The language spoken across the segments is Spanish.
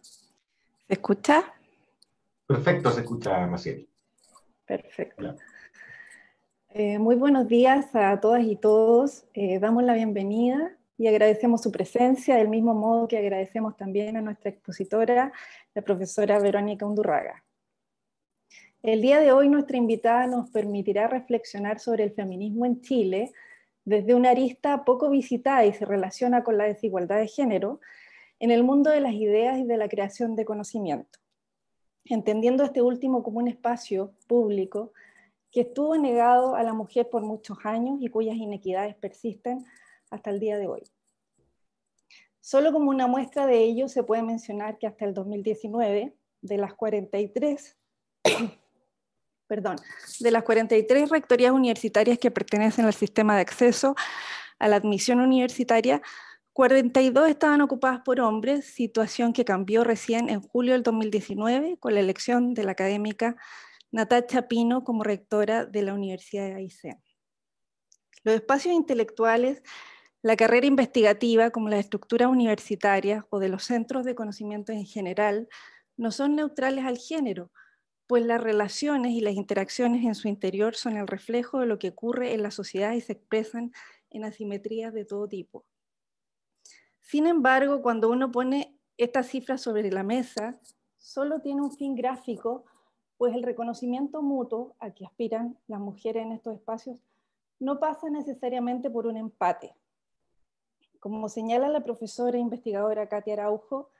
¿Se escucha? Perfecto, se escucha, Maciel. Perfecto. Eh, muy buenos días a todas y todos. Eh, damos la bienvenida y agradecemos su presencia, del mismo modo que agradecemos también a nuestra expositora, la profesora Verónica Undurraga. El día de hoy nuestra invitada nos permitirá reflexionar sobre el feminismo en Chile desde una arista poco visitada y se relaciona con la desigualdad de género, en el mundo de las ideas y de la creación de conocimiento, entendiendo este último como un espacio público que estuvo negado a la mujer por muchos años y cuyas inequidades persisten hasta el día de hoy. Solo como una muestra de ello se puede mencionar que hasta el 2019, de las 43, perdón, de las 43 rectorías universitarias que pertenecen al sistema de acceso a la admisión universitaria, 42 estaban ocupadas por hombres, situación que cambió recién en julio del 2019 con la elección de la académica Natacha Pino como rectora de la Universidad de Aysén. Los espacios intelectuales, la carrera investigativa como la estructura universitaria o de los centros de conocimiento en general, no son neutrales al género, pues las relaciones y las interacciones en su interior son el reflejo de lo que ocurre en la sociedad y se expresan en asimetrías de todo tipo. Sin embargo, cuando uno pone estas cifras sobre la mesa, solo tiene un fin gráfico, pues el reconocimiento mutuo a que aspiran las mujeres en estos espacios no pasa necesariamente por un empate. Como señala la profesora e investigadora Katia Araujo,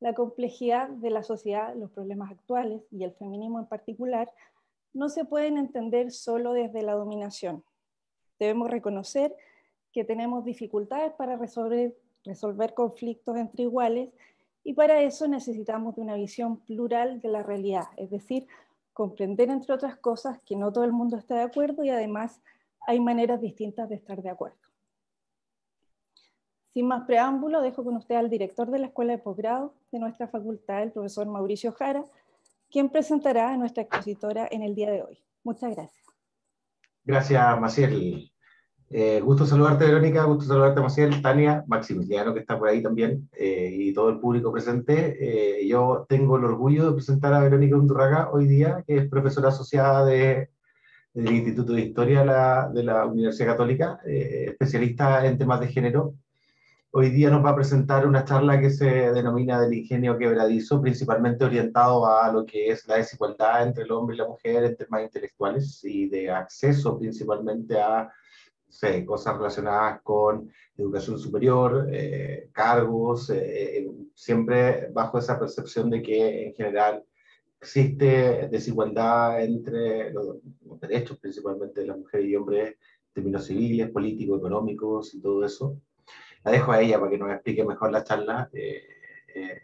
la complejidad de la sociedad, los problemas actuales y el feminismo en particular, no se pueden entender solo desde la dominación. Debemos reconocer que tenemos dificultades para resolver resolver conflictos entre iguales y para eso necesitamos de una visión plural de la realidad, es decir, comprender entre otras cosas que no todo el mundo está de acuerdo y además hay maneras distintas de estar de acuerdo. Sin más preámbulo, dejo con usted al director de la Escuela de Posgrado de nuestra facultad, el profesor Mauricio Jara, quien presentará a nuestra expositora en el día de hoy. Muchas gracias. Gracias, Maciel. Eh, gusto saludarte, Verónica, gusto saludarte, Maciel, Tania, Maximiliano, que está por ahí también, eh, y todo el público presente. Eh, yo tengo el orgullo de presentar a Verónica Undurraga hoy día, que es profesora asociada de, del Instituto de Historia de la, de la Universidad Católica, especialista en temas de género. Hoy día nos va a presentar una charla que se denomina del ingenio quebradizo, principalmente orientado a lo que es la desigualdad entre el hombre y la mujer en temas intelectuales y de acceso principalmente a cosas relacionadas con educación superior, eh, cargos, eh, siempre bajo esa percepción de que en general existe desigualdad entre los, derechos principalmente de las mujeres y hombres términos civiles, políticos, económicos y todo eso. La dejo a ella para que nos explique mejor la charla, eh, eh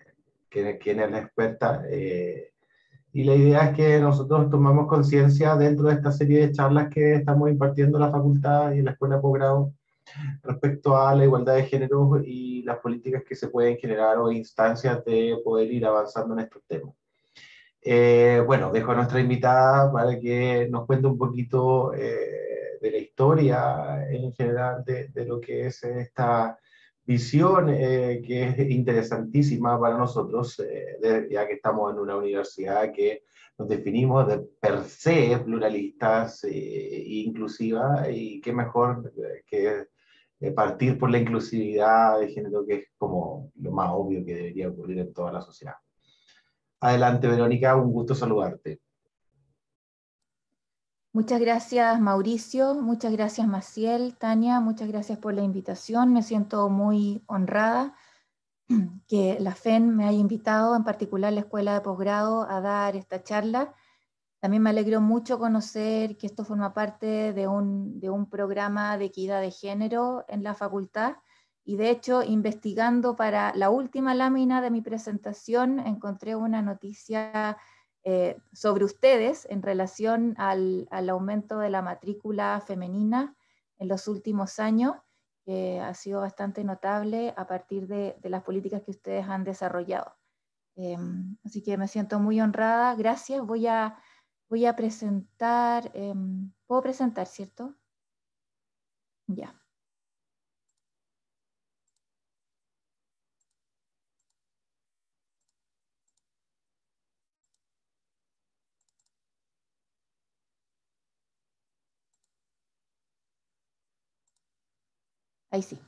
quien, es la experta y la idea es que nosotros tomamos conciencia dentro de esta serie de charlas que estamos impartiendo en la facultad y en la escuela de posgrado respecto a la igualdad de género y las políticas que se pueden generar o instancias de poder ir avanzando en estos temas. Eh, bueno, dejo a nuestra invitada para que nos cuente un poquito eh, de la historia en general de, de lo que es esta visión eh, que es interesantísima para nosotros, eh, ya que estamos en una universidad que nos definimos de per se pluralistas e inclusiva, y qué mejor que partir por la inclusividad de género, que es como lo más obvio que debería ocurrir en toda la sociedad. Adelante, Verónica, un gusto saludarte. Muchas gracias Mauricio, muchas gracias Maciel, Tania, muchas gracias por la invitación. Me siento muy honrada que la FEN me haya invitado, en particular la Escuela de Posgrado, a dar esta charla. También me alegro mucho conocer que esto forma parte de un, de un, programa de equidad de género en la facultad. Y de hecho, investigando para la última lámina de mi presentación, encontré una noticia eh, sobre ustedes en relación al, aumento de la matrícula femenina en los últimos años, que ha sido bastante notable a partir de, las políticas que ustedes han desarrollado. Eh, así que me siento muy honrada. Gracias. Voy a, voy a presentar. Em, ¿Puedo presentar, cierto? Ya. Ahí sí.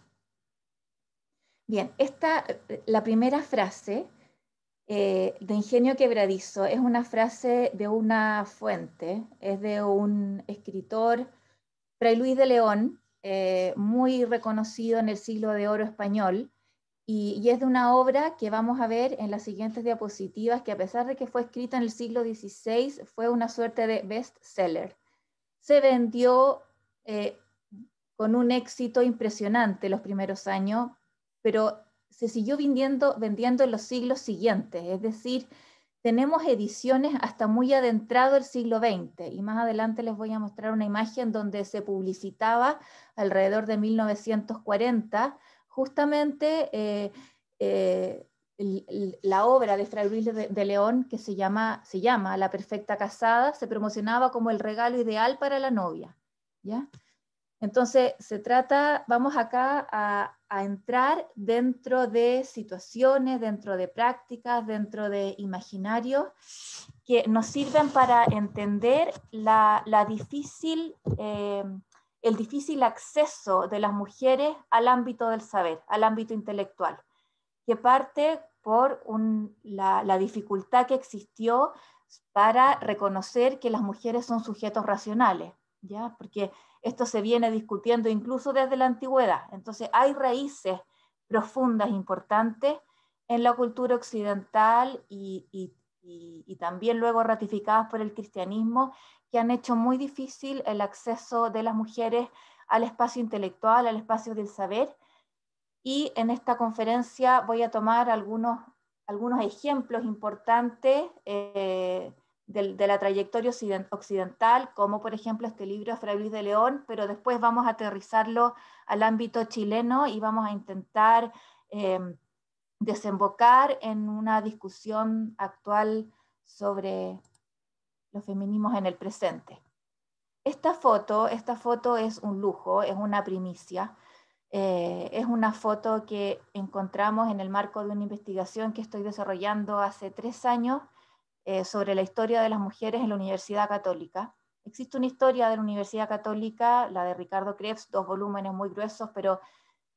Bien, esta, la primera frase eh, de Ingenio Quebradizo es una frase de una fuente, es de un escritor, Fray Luis de León, eh, muy reconocido en el siglo de oro español, y, es de una obra que vamos a ver en las siguientes diapositivas, que a pesar de que fue escrita en el siglo XVI, fue una suerte de bestseller. Se vendió eh, con un éxito impresionante los primeros años, pero se siguió vendiendo, vendiendo en los siglos siguientes, es decir, tenemos ediciones hasta muy adentrado el siglo XX y más adelante les voy a mostrar una imagen donde se publicitaba alrededor de 1940 justamente eh, eh, la obra de Fray Luis de, León que se llama, se llama La Perfecta Casada, se promocionaba como el regalo ideal para la novia. ¿ya? Entonces, se trata, vamos acá a, entrar dentro de situaciones, dentro de prácticas, dentro de imaginarios que nos sirven para entender la, difícil, eh, el difícil acceso de las mujeres al ámbito del saber, al ámbito intelectual, que parte por la dificultad que existió para reconocer que las mujeres son sujetos racionales ¿ya? Porque esto se viene discutiendo incluso desde la antigüedad. Entonces, hay raíces profundas, importantes en la cultura occidental y, también luego ratificadas por el cristianismo, que han hecho muy difícil el acceso de las mujeres al espacio intelectual, al espacio del saber. Y en esta conferencia voy a tomar algunos, algunos ejemplos importantes eh, de, la trayectoria occidental, como por ejemplo este libro Fray Luis de León, pero después vamos a aterrizarlo al ámbito chileno y vamos a intentar em, desembocar en una discusión actual sobre los feminismos en el presente. Esta foto, esta foto es un lujo, es una primicia. Eh, es una foto que encontramos en el marco de una investigación que estoy desarrollando hace tres años eh, sobre la historia de las mujeres en la Universidad Católica. Existe una historia de la Universidad Católica, la de Ricardo Krebs, dos volúmenes muy gruesos, pero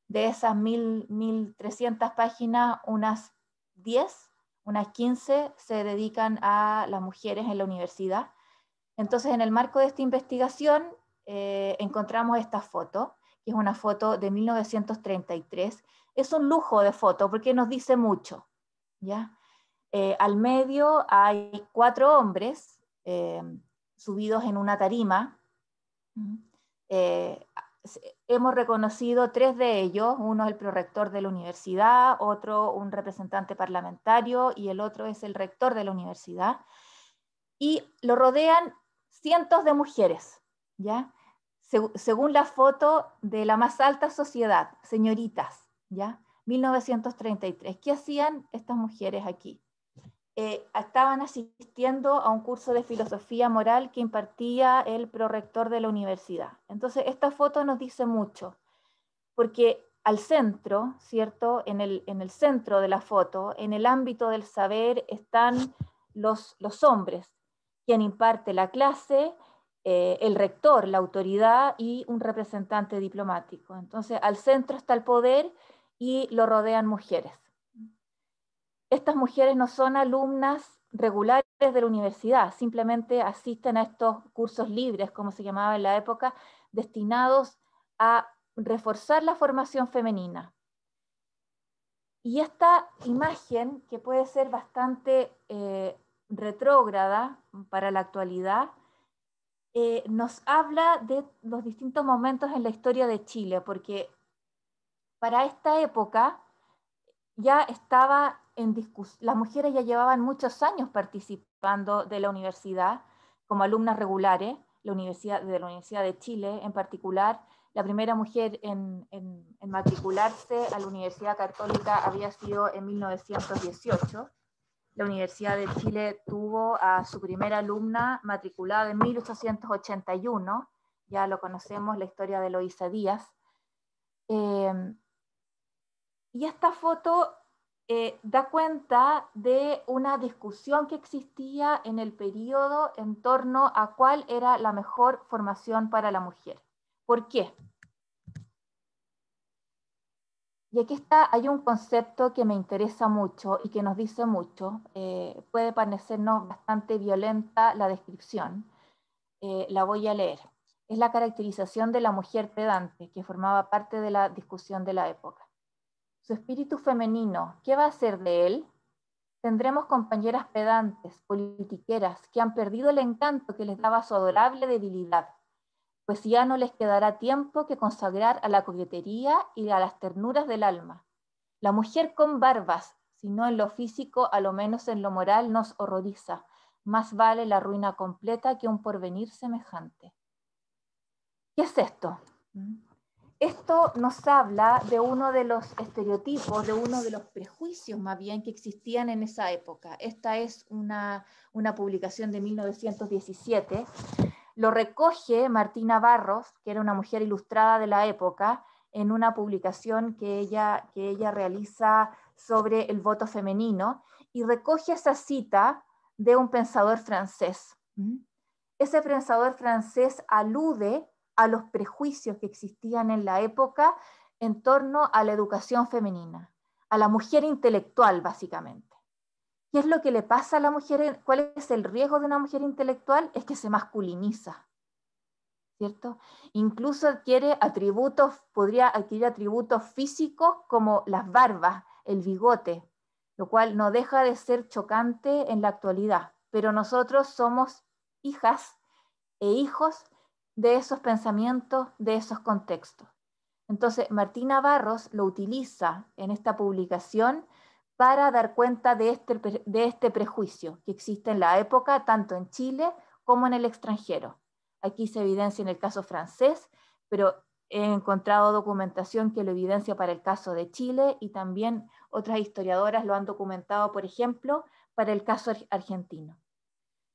de esas 1.300 páginas, unas 10, unas 15 se dedican a las mujeres en la universidad. Entonces, en el marco de esta investigación, eh, encontramos esta foto, que es una foto de 1933. Es un lujo de foto porque nos dice mucho, ¿ya? Eh, al medio hay cuatro hombres eh, subidos en una tarima. Eh, hemos reconocido tres de ellos, uno es el prorector de la universidad, otro un representante parlamentario y el otro es el rector de la universidad. Y lo rodean cientos de mujeres, ¿ya? según la foto de la más alta sociedad, señoritas, ¿ya? 1933. ¿Qué hacían estas mujeres aquí? Eh, estaban asistiendo a un curso de filosofía moral que impartía el prorector de la universidad. Entonces, esta foto nos dice mucho, porque al centro, ¿cierto? En el, centro de la foto, en el ámbito del saber, están los, hombres, quien imparte la clase, eh, el rector, la autoridad y un representante diplomático. Entonces, al centro está el poder y lo rodean mujeres. Estas mujeres no son alumnas regulares de la universidad, simplemente asisten a estos cursos libres, como se llamaba en la época, destinados a reforzar la formación femenina. Y esta imagen, que puede ser bastante eh, retrógrada para la actualidad, eh, nos habla de los distintos momentos en la historia de Chile, porque para esta época ya estaba las mujeres ya llevaban muchos años participando de la universidad como alumnas regulares, la universidad, de la Universidad de Chile en particular. La primera mujer en, matricularse a la Universidad Católica había sido en 1918. La Universidad de Chile tuvo a su primera alumna matriculada en 1881. Ya lo conocemos, la historia de Loisa Díaz. Eh, y esta foto eh, da cuenta de una discusión que existía en el periodo en torno a cuál era la mejor formación para la mujer. ¿Por qué? Y aquí está, hay un concepto que me interesa mucho y que nos dice mucho. Eh, puede parecernos bastante violenta la descripción. Eh, la voy a leer. Es la caracterización de la mujer pedante que formaba parte de la discusión de la época su espíritu femenino, ¿qué va a ser de él? Tendremos compañeras pedantes, politiqueras, que han perdido el encanto que les daba su adorable debilidad, pues ya no les quedará tiempo que consagrar a la coquetería y a las ternuras del alma. La mujer con barbas, si no en lo físico, a lo menos en lo moral, nos horroriza. Más vale la ruina completa que un porvenir semejante. ¿Qué es esto? esto nos habla de uno de los estereotipos, de uno de los prejuicios más bien que existían en esa época. Esta es una, publicación de 1917. Lo recoge Martina Barros, que era una mujer ilustrada de la época, en una publicación que ella, que ella realiza sobre el voto femenino y recoge esa cita de un pensador francés. ¿Mm? Ese pensador francés alude a los prejuicios que existían en la época en torno a la educación femenina, a la mujer intelectual básicamente. ¿Qué es lo que le pasa a la mujer? ¿Cuál es el riesgo de una mujer intelectual? Es que se masculiniza, ¿cierto? Incluso adquiere atributos, podría adquirir atributos físicos como las barbas, el bigote, lo cual no deja de ser chocante en la actualidad. Pero nosotros somos hijas e hijos de esos pensamientos, de esos contextos. Entonces, Martina Barros lo utiliza en esta publicación para dar cuenta de este, de este prejuicio que existe en la época, tanto en Chile como en el extranjero. Aquí se evidencia en el caso francés, pero he encontrado documentación que lo evidencia para el caso de Chile y también otras historiadoras lo han documentado, por ejemplo, para el caso argentino.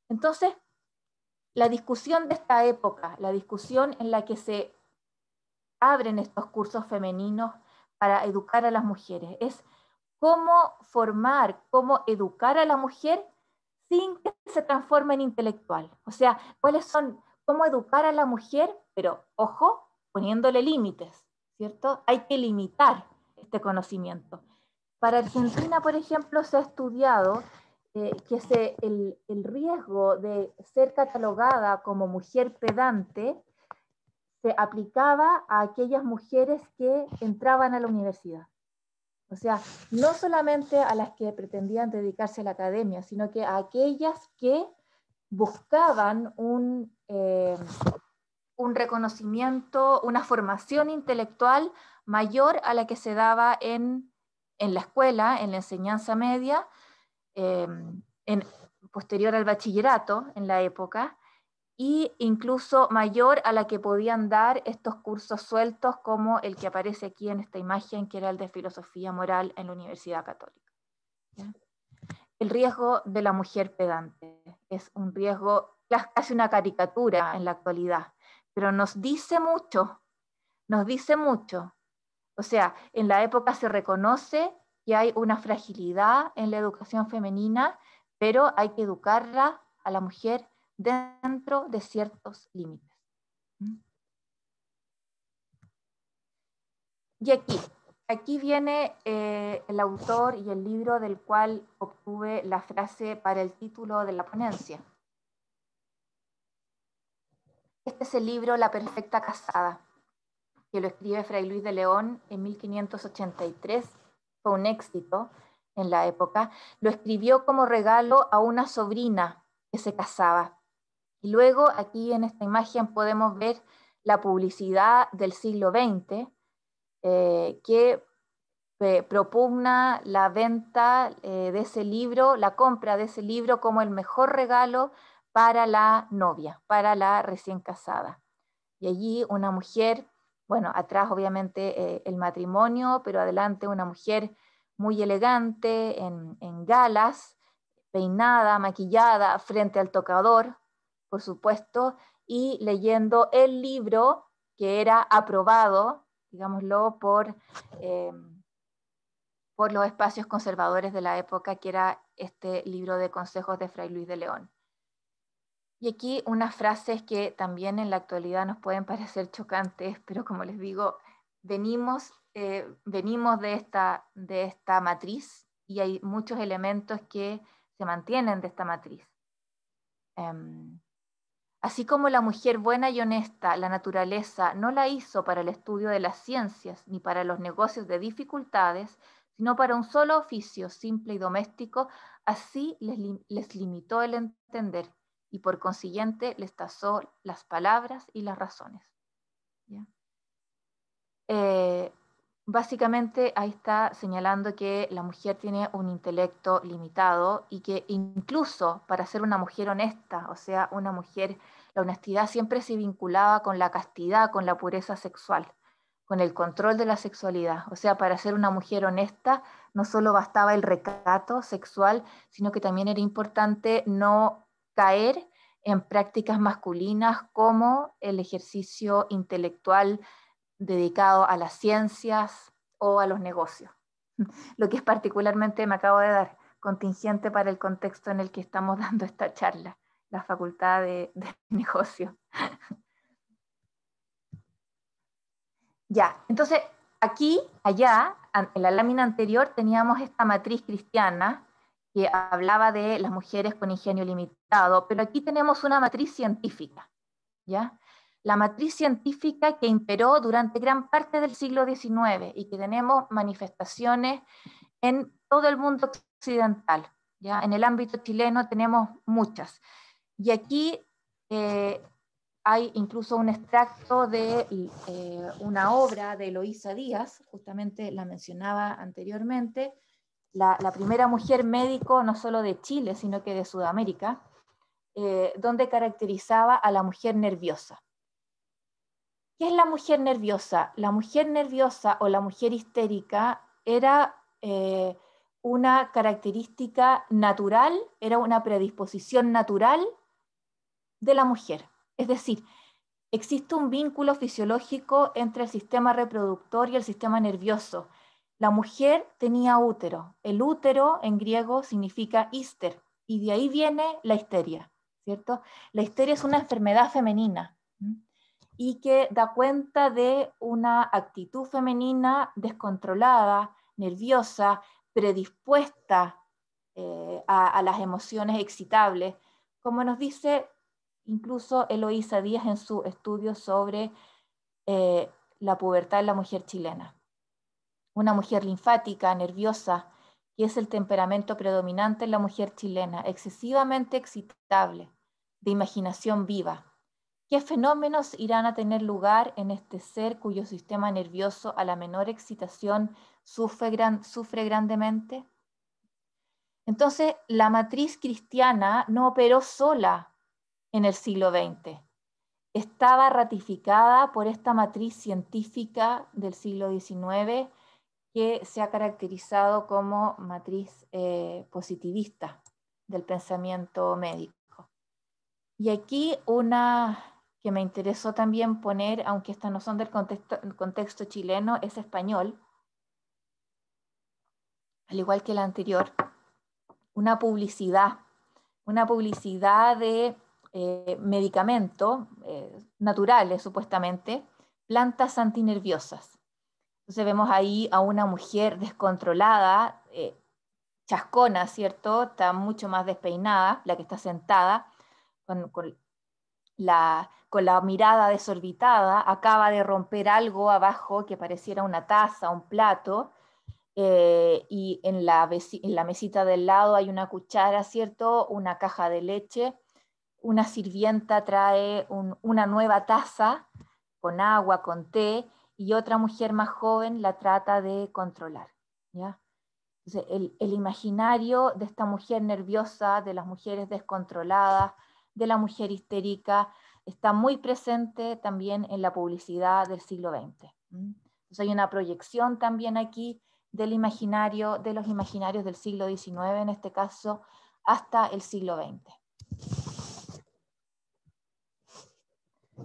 Entonces, la discusión de esta época, la discusión en la que se abren estos cursos femeninos para educar a las mujeres, es cómo formar, cómo educar a la mujer sin que se transforme en intelectual. O sea, cuáles son, cómo educar a la mujer, pero ojo, poniéndole límites, ¿cierto? Hay que limitar este conocimiento. Para Argentina, por ejemplo, se ha estudiado eh, que el, riesgo de ser catalogada como mujer pedante se aplicaba a aquellas mujeres que entraban a la universidad. O sea, no solamente a las que pretendían dedicarse a la academia, sino que a aquellas que buscaban un, eh, un reconocimiento, una formación intelectual mayor a la que se daba en, en la escuela, en la enseñanza media, Em, en, posterior al bachillerato en la época, e incluso mayor a la que podían dar estos cursos sueltos como el que aparece aquí en esta imagen, que era el de filosofía moral en la Universidad Católica. El riesgo de la mujer pedante es un riesgo, casi una caricatura en la actualidad, pero nos dice mucho, nos dice mucho. O sea, en la época se reconoce hay una fragilidad en la educación femenina, pero hay que educarla a la mujer dentro de ciertos límites. ¿Mm? Y aquí, aquí viene eh, el autor y el libro del cual obtuve la frase para el título de la ponencia. Este es el libro La Perfecta Casada, que lo escribe Fray Luis de León en 1583 fue un éxito en la época, lo escribió como regalo a una sobrina que se casaba. Y luego aquí en esta imagen podemos ver la publicidad del siglo XX eh, que eh, propugna la venta eh, de ese libro, la compra de ese libro como el mejor regalo para la novia, para la recién casada. Y allí una mujer bueno, atrás obviamente eh, el matrimonio, pero adelante una mujer muy elegante, en, galas, peinada, maquillada, frente al tocador, por supuesto, y leyendo el libro que era aprobado, digámoslo, por, eh, por los espacios conservadores de la época, que era este libro de consejos de Fray Luis de León. Y aquí unas frases que también en la actualidad nos pueden parecer chocantes, pero como les digo, venimos, eh, venimos de, esta, de esta matriz y hay muchos elementos que se mantienen de esta matriz. Em, así como la mujer buena y honesta, la naturaleza no la hizo para el estudio de las ciencias ni para los negocios de dificultades, sino para un solo oficio simple y doméstico, así les, les limitó el entender y por consiguiente les tasó las palabras y las razones. Eh, básicamente ahí está señalando que la mujer tiene un intelecto limitado y que incluso para ser una mujer honesta, o sea, una mujer, la honestidad siempre se vinculaba con la castidad, con la pureza sexual, con el control de la sexualidad. O sea, para ser una mujer honesta no solo bastaba el recato sexual, sino que también era importante no caer en prácticas masculinas como el ejercicio intelectual dedicado a las ciencias o a los negocios, lo que es particularmente, me acabo de dar, contingente para el contexto en el que estamos dando esta charla, la Facultad de, de Negocios. ya, entonces aquí, allá, en la lámina anterior teníamos esta matriz cristiana, que hablaba de las mujeres con ingenio limitado, pero aquí tenemos una matriz científica, ¿ya? La matriz científica que imperó durante gran parte del siglo XIX y que tenemos manifestaciones en todo el mundo occidental, ¿ya? En el ámbito chileno tenemos muchas. Y aquí eh, hay incluso un extracto de eh, una obra de Eloísa Díaz, justamente la mencionaba anteriormente, la, primera mujer médico no solo de Chile, sino que de Sudamérica, eh, donde caracterizaba a la mujer nerviosa. ¿Qué es la mujer nerviosa? La mujer nerviosa o la mujer histérica era eh, una característica natural, era una predisposición natural de la mujer. Es decir, existe un vínculo fisiológico entre el sistema reproductor y el sistema nervioso la mujer tenía útero. El útero en griego significa íster y de ahí viene la histeria, ¿cierto? La histeria es una enfermedad femenina y que da cuenta de una actitud femenina descontrolada, nerviosa, predispuesta eh, a, las emociones excitables, como nos dice incluso Eloísa Díaz en su estudio sobre eh, la pubertad en la mujer chilena una mujer linfática, nerviosa, que es el temperamento predominante en la mujer chilena, excesivamente excitable, de imaginación viva. ¿Qué fenómenos irán a tener lugar en este ser cuyo sistema nervioso a la menor excitación sufre, gran, grandemente? Entonces, la matriz cristiana no operó sola en el siglo XX. Estaba ratificada por esta matriz científica del siglo XIX que se ha caracterizado como matriz eh, positivista del pensamiento médico. Y aquí una que me interesó también poner, aunque estas no son del contexto, chileno, es español, al igual que la anterior, una publicidad, una publicidad de eh, medicamentos eh, naturales, supuestamente, plantas antinerviosas. Entonces vemos ahí a una mujer descontrolada, eh, chascona, ¿cierto? Está mucho más despeinada, la que está sentada, con, la, mirada desorbitada, acaba de romper algo abajo que pareciera una taza, un plato, eh, y en la, mesita del lado hay una cuchara, ¿cierto? Una caja de leche, una sirvienta trae una nueva taza con agua, con té, y otra mujer más joven la trata de controlar. ¿ya? el, imaginario de esta mujer nerviosa, de las mujeres descontroladas, de la mujer histérica, está muy presente también en la publicidad del siglo XX. Entonces, hay una proyección también aquí del imaginario, de los imaginarios del siglo XIX en este caso, hasta el siglo XX.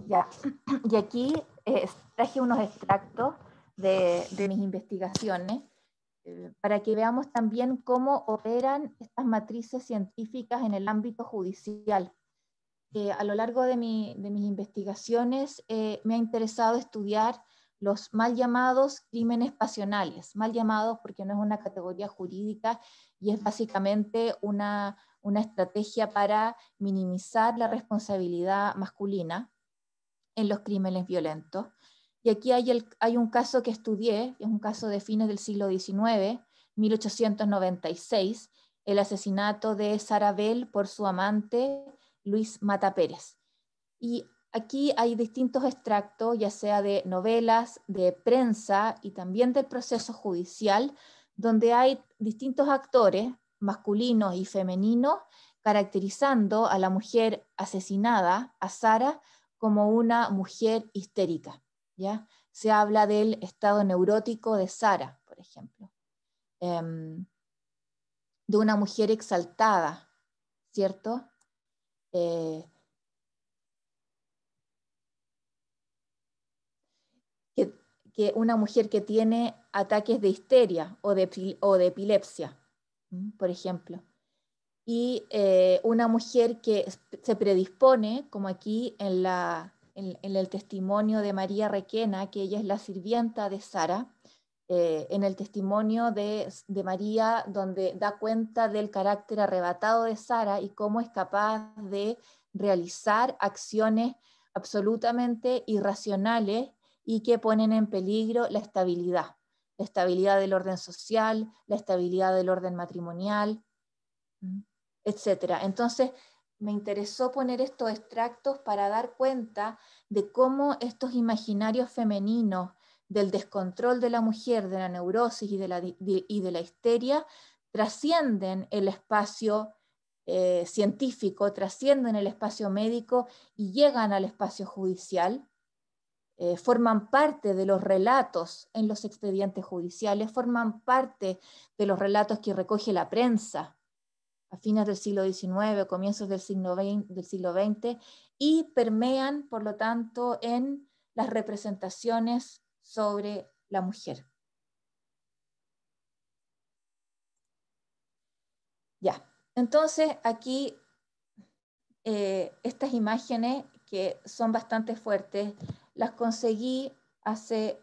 Ya. Y aquí eh, traje unos extractos de, mis investigaciones eh, para que veamos también cómo operan estas matrices científicas en el ámbito judicial. a lo largo de, mis investigaciones eh, me ha interesado estudiar los mal llamados crímenes pasionales, mal llamados porque no es una categoría jurídica y es básicamente una estrategia para minimizar la responsabilidad masculina en los crímenes violentos. Y aquí hay, un caso que estudié, es un caso de fines del siglo XIX, 1896, el asesinato de Sarabel por su amante Luis Mata Pérez. Y aquí hay distintos extractos, ya sea de novelas, de prensa y también del proceso judicial, donde hay distintos actores, masculinos y femeninos, caracterizando a la mujer asesinada, a Sara, como una mujer histérica. ¿ya? Se habla del estado neurótico de Sara, por ejemplo, em, de una mujer exaltada, ¿cierto? Eh, que, una mujer que tiene ataques de histeria o de epilepsia, por ejemplo y eh, una mujer que se predispone, como aquí en, la, en, el testimonio de María Requena, que ella es la sirvienta de Sara, eh, en el testimonio de, de, María, donde da cuenta del carácter arrebatado de Sara y cómo es capaz de realizar acciones absolutamente irracionales y que ponen en peligro la estabilidad, la estabilidad del orden social, la estabilidad del orden matrimonial. Mm etc. Entonces, me interesó poner estos extractos para dar cuenta de cómo estos imaginarios femeninos del descontrol de la mujer, de la neurosis y de la, histeria, trascienden el espacio eh, científico, trascienden el espacio médico y llegan al espacio judicial, eh, forman parte de los relatos en los expedientes judiciales, forman parte de los relatos que recoge la prensa, a fines del siglo XIX, comienzos del siglo XX, y permean, por lo tanto, en las representaciones sobre la mujer. Ya, entonces aquí eh, estas imágenes que son bastante fuertes, las conseguí hace,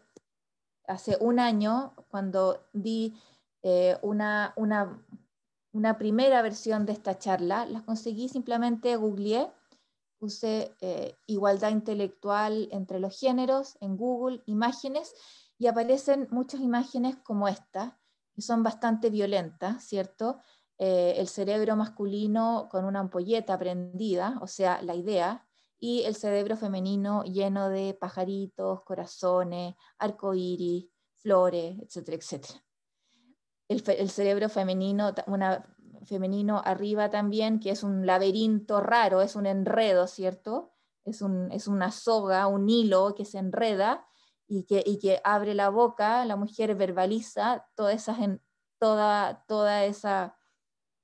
hace un año cuando di eh, una, una una primera versión de esta charla. Las conseguí simplemente googleé, puse eh, igualdad intelectual entre los géneros en Google, imágenes, y aparecen muchas imágenes como esta, que son bastante violentas, ¿cierto? Eh, el cerebro masculino con una ampolleta prendida, o sea, la idea, y el cerebro femenino lleno de pajaritos, corazones, arcoíris, flores, etcétera, etcétera el, cerebro femenino, una, femenino arriba también, que es un laberinto raro, es un enredo, ¿cierto? Es, una soga, un hilo que se enreda y que, abre la boca, la mujer verbaliza toda, esa,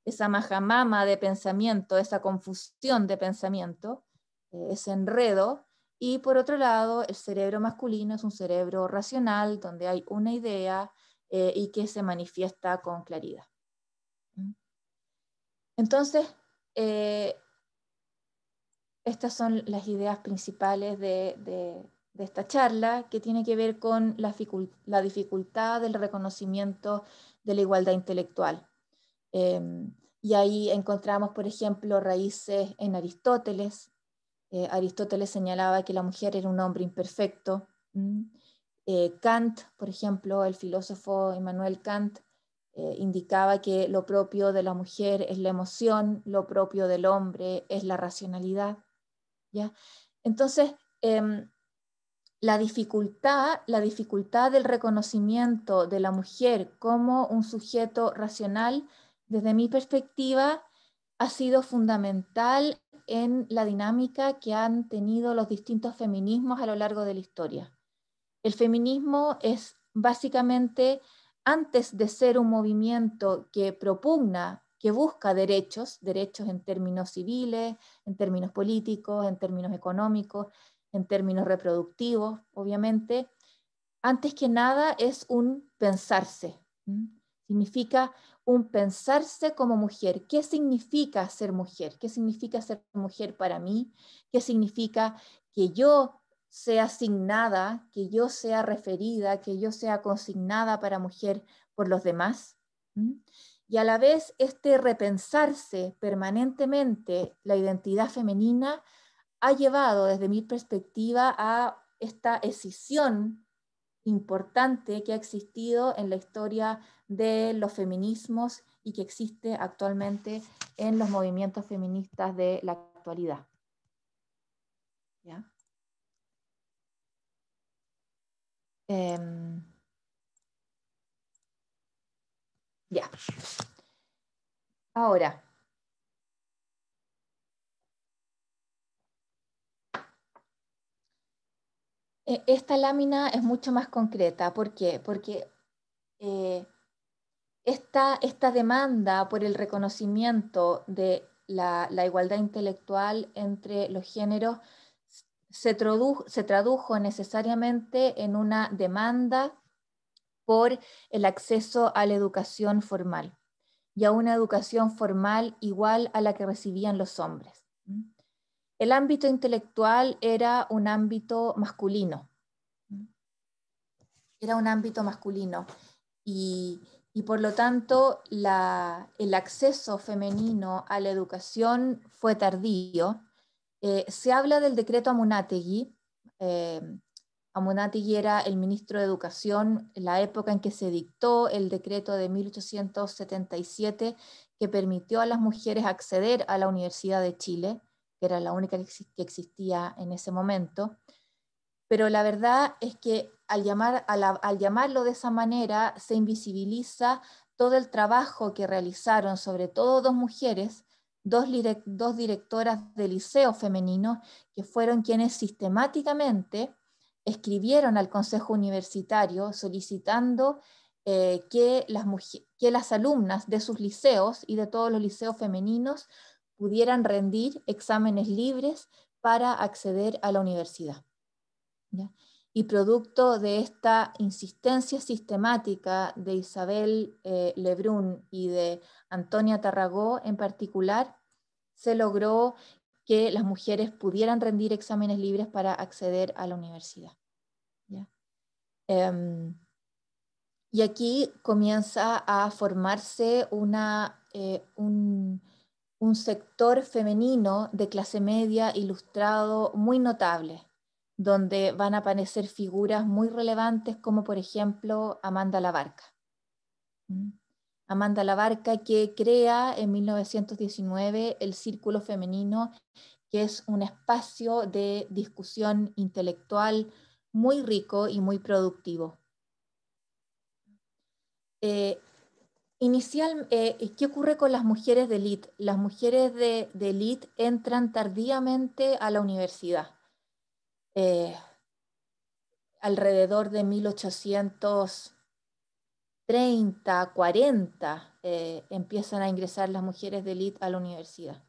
esa majamama de pensamiento, esa confusión de pensamiento, eh, ese enredo. Y por otro lado, el cerebro masculino es un cerebro racional, donde hay una idea, eh, y que se manifiesta con claridad. ¿Mm? Entonces, eh, estas son las ideas principales de, esta charla, que tiene que ver con la, dificultad del reconocimiento de la igualdad intelectual. Em, y ahí encontramos, por ejemplo, raíces en Aristóteles. Eh, Aristóteles señalaba que la mujer era un hombre imperfecto. Eh, Kant, por ejemplo, el filósofo Immanuel Kant, eh, indicaba que lo propio de la mujer es la emoción, lo propio del hombre es la racionalidad. ¿ya? Entonces, em, la, dificultad, la dificultad del reconocimiento de la mujer como un sujeto racional, desde mi perspectiva, ha sido fundamental en la dinámica que han tenido los distintos feminismos a lo largo de la historia. El feminismo es básicamente, antes de ser un movimiento que propugna, que busca derechos, derechos en términos civiles, en términos políticos, en términos económicos, en términos reproductivos, obviamente, antes que nada es un pensarse. Significa un pensarse como mujer. ¿Qué significa ser mujer? ¿Qué significa ser mujer para mí? ¿Qué significa que yo sea asignada, que yo sea referida, que yo sea consignada para mujer por los demás. Y a la vez este repensarse permanentemente la identidad femenina ha llevado desde mi perspectiva a esta escisión importante que ha existido en la historia de los feminismos y que existe actualmente en los movimientos feministas de la actualidad. ¿Ya? Em, ya. Ahora. E, esta lámina es mucho más concreta. ¿Por qué? Porque eh, esta, demanda por el reconocimiento de la igualdad intelectual entre los géneros se tradujo, necesariamente en una demanda por el acceso a la educación formal y a una educación formal igual a la que recibían los hombres. El ámbito intelectual era un ámbito masculino. Era un ámbito masculino. Y, por lo tanto, el acceso femenino a la educación fue tardío eh, se habla del decreto Amunategui. Eh, era el ministro de Educación en la época en que se dictó el decreto de 1877 que permitió a las mujeres acceder a la Universidad de Chile, que era la única que existía en ese momento. Pero la verdad es que al llamarlo de esa manera se invisibiliza todo el trabajo que realizaron, sobre todo dos mujeres, dos, directoras de liceo femenino que fueron quienes sistemáticamente escribieron al Consejo Universitario solicitando eh, que, las que las alumnas de sus liceos y de todos los liceos femeninos pudieran rendir exámenes libres para acceder a la universidad y producto de esta insistencia sistemática de Isabel eh, Lebrun y de Antonia Tarragó en particular, se logró que las mujeres pudieran rendir exámenes libres para acceder a la universidad. Em, y aquí comienza a formarse una, eh, un, un sector femenino de clase media ilustrado muy notable donde van a aparecer figuras muy relevantes como por ejemplo Amanda Labarca. ¿Mm? Amanda Labarca que crea en 1919 el Círculo Femenino, que es un espacio de discusión intelectual muy rico y muy productivo. Eh, eh, eh, ¿qué ocurre con las mujeres de élite? Las mujeres de élite entran tardíamente a la universidad eh, alrededor de 1830, 40, eh, empiezan a ingresar las mujeres de élite a la universidad.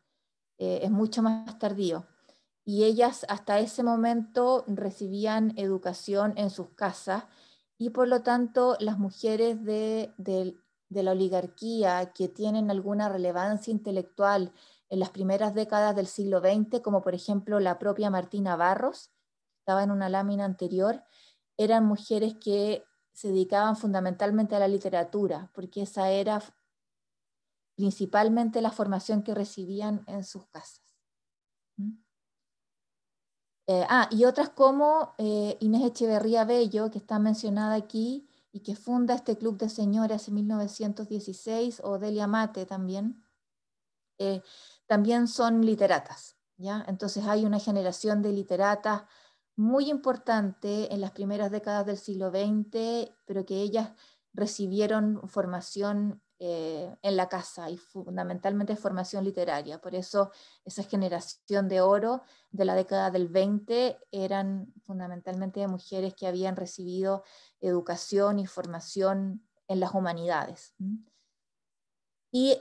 Eh, es mucho más tardío. Y ellas hasta ese momento recibían educación en sus casas y por lo tanto las mujeres de la oligarquía que tienen alguna relevancia intelectual en las primeras décadas del siglo XX, como por ejemplo la propia Martina Barros, estaba en una lámina anterior, eran mujeres que se dedicaban fundamentalmente a la literatura, porque esa era principalmente la formación que recibían en sus casas. ¿Mm? Eh, ah, y otras como eh, Inés Echeverría Bello, que está mencionada aquí y que funda este club de señoras en 1916, o Delia Mate también, eh, también son literatas. ¿ya? Entonces hay una generación de literatas muy importante en las primeras décadas del siglo XX, pero que ellas recibieron formación eh, en la casa y fundamentalmente formación literaria. Por eso esa generación de oro de la década del 20 eran fundamentalmente mujeres que habían recibido educación y formación en las humanidades y,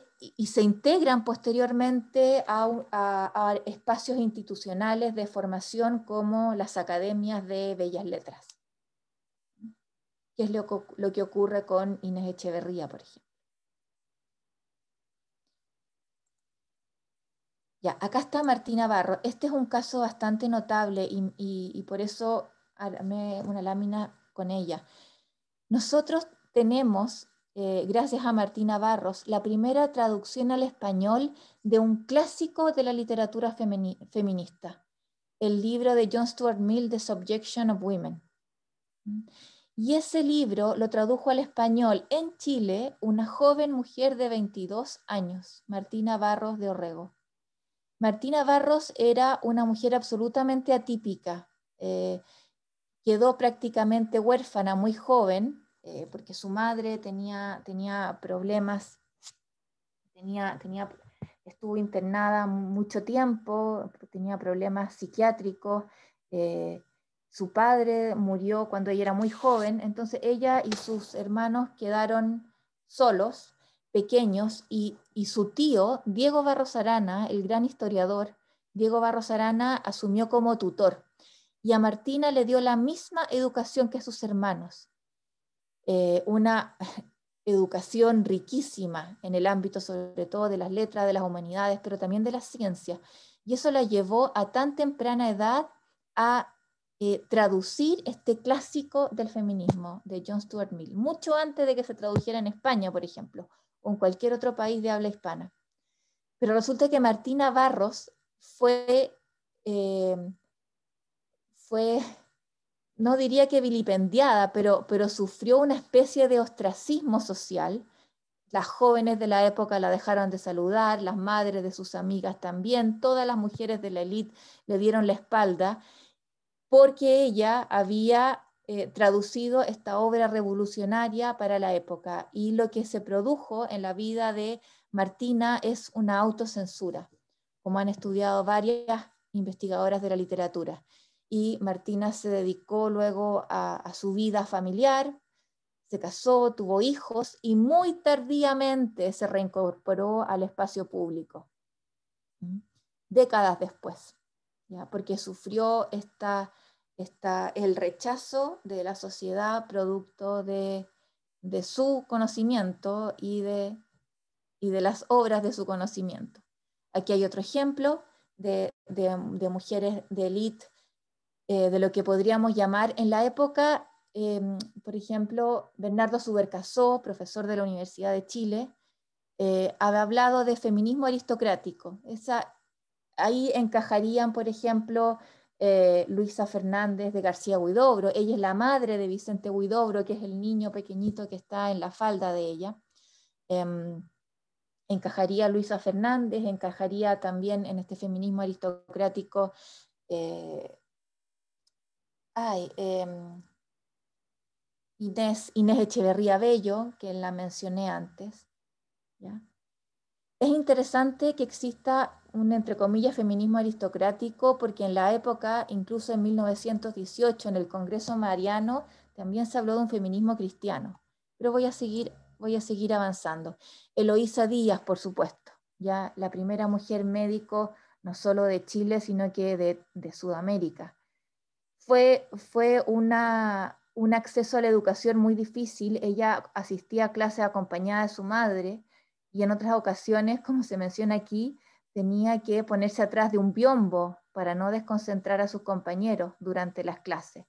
se integran posteriormente a, espacios institucionales de formación como las academias de bellas letras, que es lo, que ocurre con Inés Echeverría, por ejemplo. Ya, acá está Martina Barro. Este es un caso bastante notable y, y, por eso armé una lámina con ella. Nosotros tenemos eh, gracias a Martina Barros, la primera traducción al español de un clásico de la literatura feminista, el libro de John Stuart Mill, The Subjection of Women. Mm. Y ese libro lo tradujo al español en Chile una joven mujer de 22 años, Martina Barros de Orrego. Martina Barros era una mujer absolutamente atípica. Eh, quedó prácticamente huérfana muy joven eh, porque su madre tenía, problemas, tenía, estuvo internada mucho tiempo, tenía problemas psiquiátricos, eh, su padre murió cuando ella era muy joven, entonces ella y sus hermanos quedaron solos, pequeños, y, y su tío, Diego Barros Arana, el gran historiador, Diego Barros Arana asumió como tutor y a Martina le dio la misma educación que a sus hermanos eh, una educación riquísima en el ámbito sobre todo de las letras, de las humanidades, pero también de las ciencias. Y eso la llevó a tan temprana edad a eh, traducir este clásico del feminismo de John Stuart Mill, mucho antes de que se tradujera en España, por ejemplo, o en cualquier otro país de habla hispana. Pero resulta que Martina Barros fue, eh, fue no diría que vilipendiada, pero, sufrió una especie de ostracismo social. Las jóvenes de la época la dejaron de saludar, las madres de sus amigas también, todas las mujeres de la élite le dieron la espalda porque ella había eh, traducido esta obra revolucionaria para la época y lo que se produjo en la vida de Martina es una autocensura, como han estudiado varias investigadoras de la literatura y Martina se dedicó luego a, su vida familiar, se casó, tuvo hijos y muy tardíamente se reincorporó al espacio público, décadas después, ¿ya? porque sufrió esta, esta, el rechazo de la sociedad producto de, su conocimiento y de, y de, las obras de su conocimiento. Aquí hay otro ejemplo de, de mujeres de élite eh, de lo que podríamos llamar en la época, em, por ejemplo, Bernardo Subercasó, profesor de la Universidad de Chile, eh, había hablado de feminismo aristocrático. Esa, ahí encajarían, por ejemplo, eh, Luisa Fernández de García Huidobro. Ella es la madre de Vicente Huidobro, que es el niño pequeñito que está en la falda de ella em, encajaría Luisa Fernández, encajaría también en este feminismo aristocrático Em, Inés, Inés Echeverría Bello, que la mencioné antes. Es interesante que exista un, entre comillas, feminismo aristocrático, porque en la época, incluso en 1918, en el Congreso Mariano, también se habló de un feminismo cristiano. Pero voy a seguir, voy a seguir avanzando. Eloísa Díaz, por supuesto, ya la primera mujer médico no solo de Chile, sino que de Sudamérica fue, una, un acceso a la educación muy difícil. Ella asistía a clases acompañada de su madre y en otras ocasiones, como se menciona aquí, tenía que ponerse atrás de un biombo para no desconcentrar a sus compañeros durante las clases.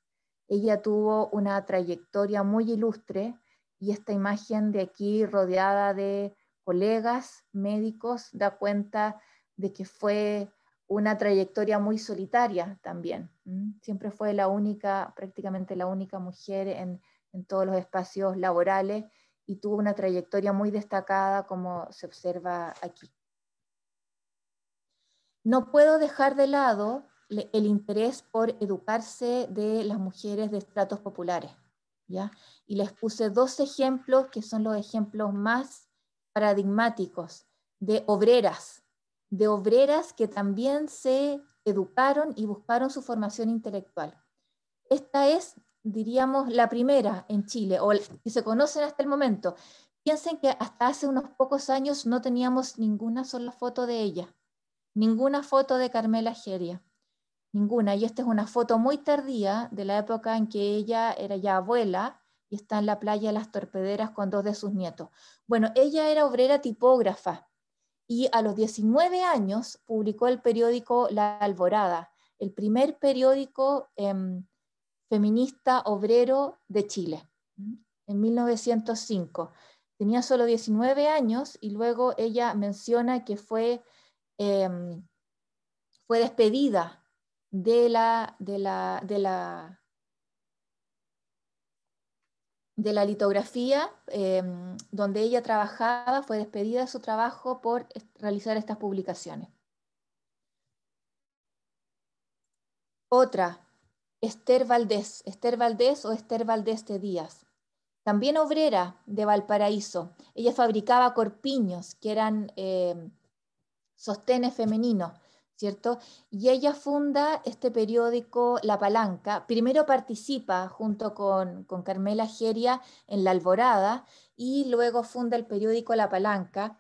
Ella tuvo una trayectoria muy ilustre y esta imagen de aquí rodeada de colegas médicos da cuenta de que fue una trayectoria muy solitaria también. Siempre fue la única, prácticamente la única mujer en, todos los espacios laborales y tuvo una trayectoria muy destacada como se observa aquí. No puedo dejar de lado el interés por educarse de las mujeres de estratos populares. ¿ya? Y les puse dos ejemplos que son los ejemplos más paradigmáticos de obreras de obreras que también se educaron y buscaron su formación intelectual. Esta es, diríamos, la primera en Chile, o si se conocen hasta el momento. Piensen que hasta hace unos pocos años no teníamos ninguna sola foto de ella, ninguna foto de Carmela Geria, ninguna. Y esta es una foto muy tardía de la época en que ella era ya abuela y está en la playa de las Torpederas con dos de sus nietos. Bueno, ella era obrera tipógrafa y a los 19 años publicó el periódico La Alborada, el primer periódico em, feminista obrero de Chile, en 1905. Tenía solo 19 años y luego ella menciona que fue, em, fue despedida de la, de la, de la de la litografía, em, donde ella trabajaba, fue despedida de su trabajo por realizar estas publicaciones. Otra, Esther Valdés, Esther Valdés o Esther Valdés de Díaz. También obrera de Valparaíso. Ella fabricaba corpiños, que eran em, sostenes femeninos. ¿cierto? Y ella funda este periódico La Palanca. Primero participa junto con, Carmela Geria en La Alborada y luego funda el periódico La Palanca.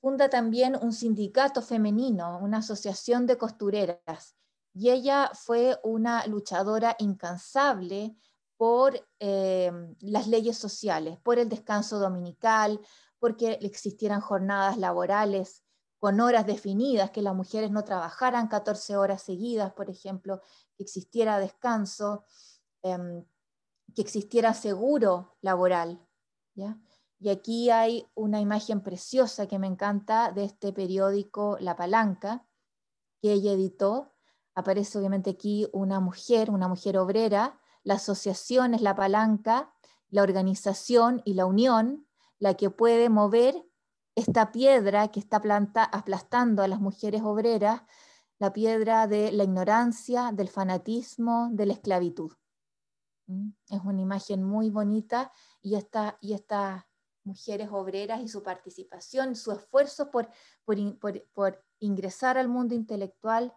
Funda también un sindicato femenino, una asociación de costureras. Y ella fue una luchadora incansable por eh, las leyes sociales, por el descanso dominical, porque existieran jornadas laborales con horas definidas, que las mujeres no trabajaran 14 horas seguidas, por ejemplo, que existiera descanso, em, que existiera seguro laboral. ¿ya? Y aquí hay una imagen preciosa que me encanta de este periódico La Palanca, que ella editó. Aparece obviamente aquí una mujer, una mujer obrera. La asociación es la palanca, la organización y la unión, la que puede mover esta piedra que está planta, aplastando a las mujeres obreras, la piedra de la ignorancia, del fanatismo, de la esclavitud. ¿Mm? Es una imagen muy bonita y, esta, y estas mujeres obreras y su participación, su esfuerzo por, por, por, por ingresar al mundo intelectual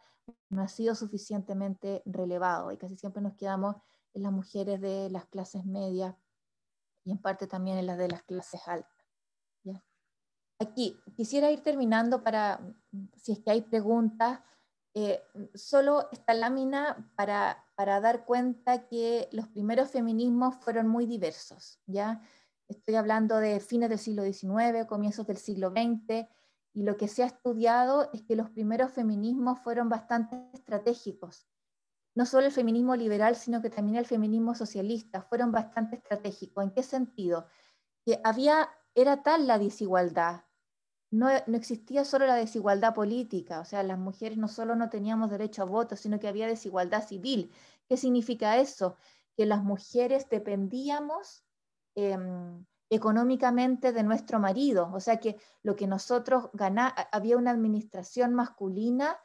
no ha sido suficientemente relevado y casi siempre nos quedamos en las mujeres de las clases medias y en parte también en las de las clases altas aquí quisiera ir terminando para, mm, si es que hay preguntas, eh, mm, solo esta lámina para, para, dar cuenta que los primeros feminismos fueron muy diversos, ¿ya? Estoy hablando de fines del siglo XIX, comienzos del siglo XX, y lo que se ha estudiado es que los primeros feminismos fueron bastante estratégicos. No solo el feminismo liberal, sino que también el feminismo socialista fueron bastante estratégicos. ¿En qué sentido? Que había, era tal la desigualdad no, existía solo la desigualdad política, o sea, las mujeres no solo no teníamos derecho a voto, sino que había desigualdad civil. ¿Qué significa eso? Que las mujeres dependíamos em, económicamente de nuestro marido, o sea que lo que nosotros ganábamos, había una administración masculina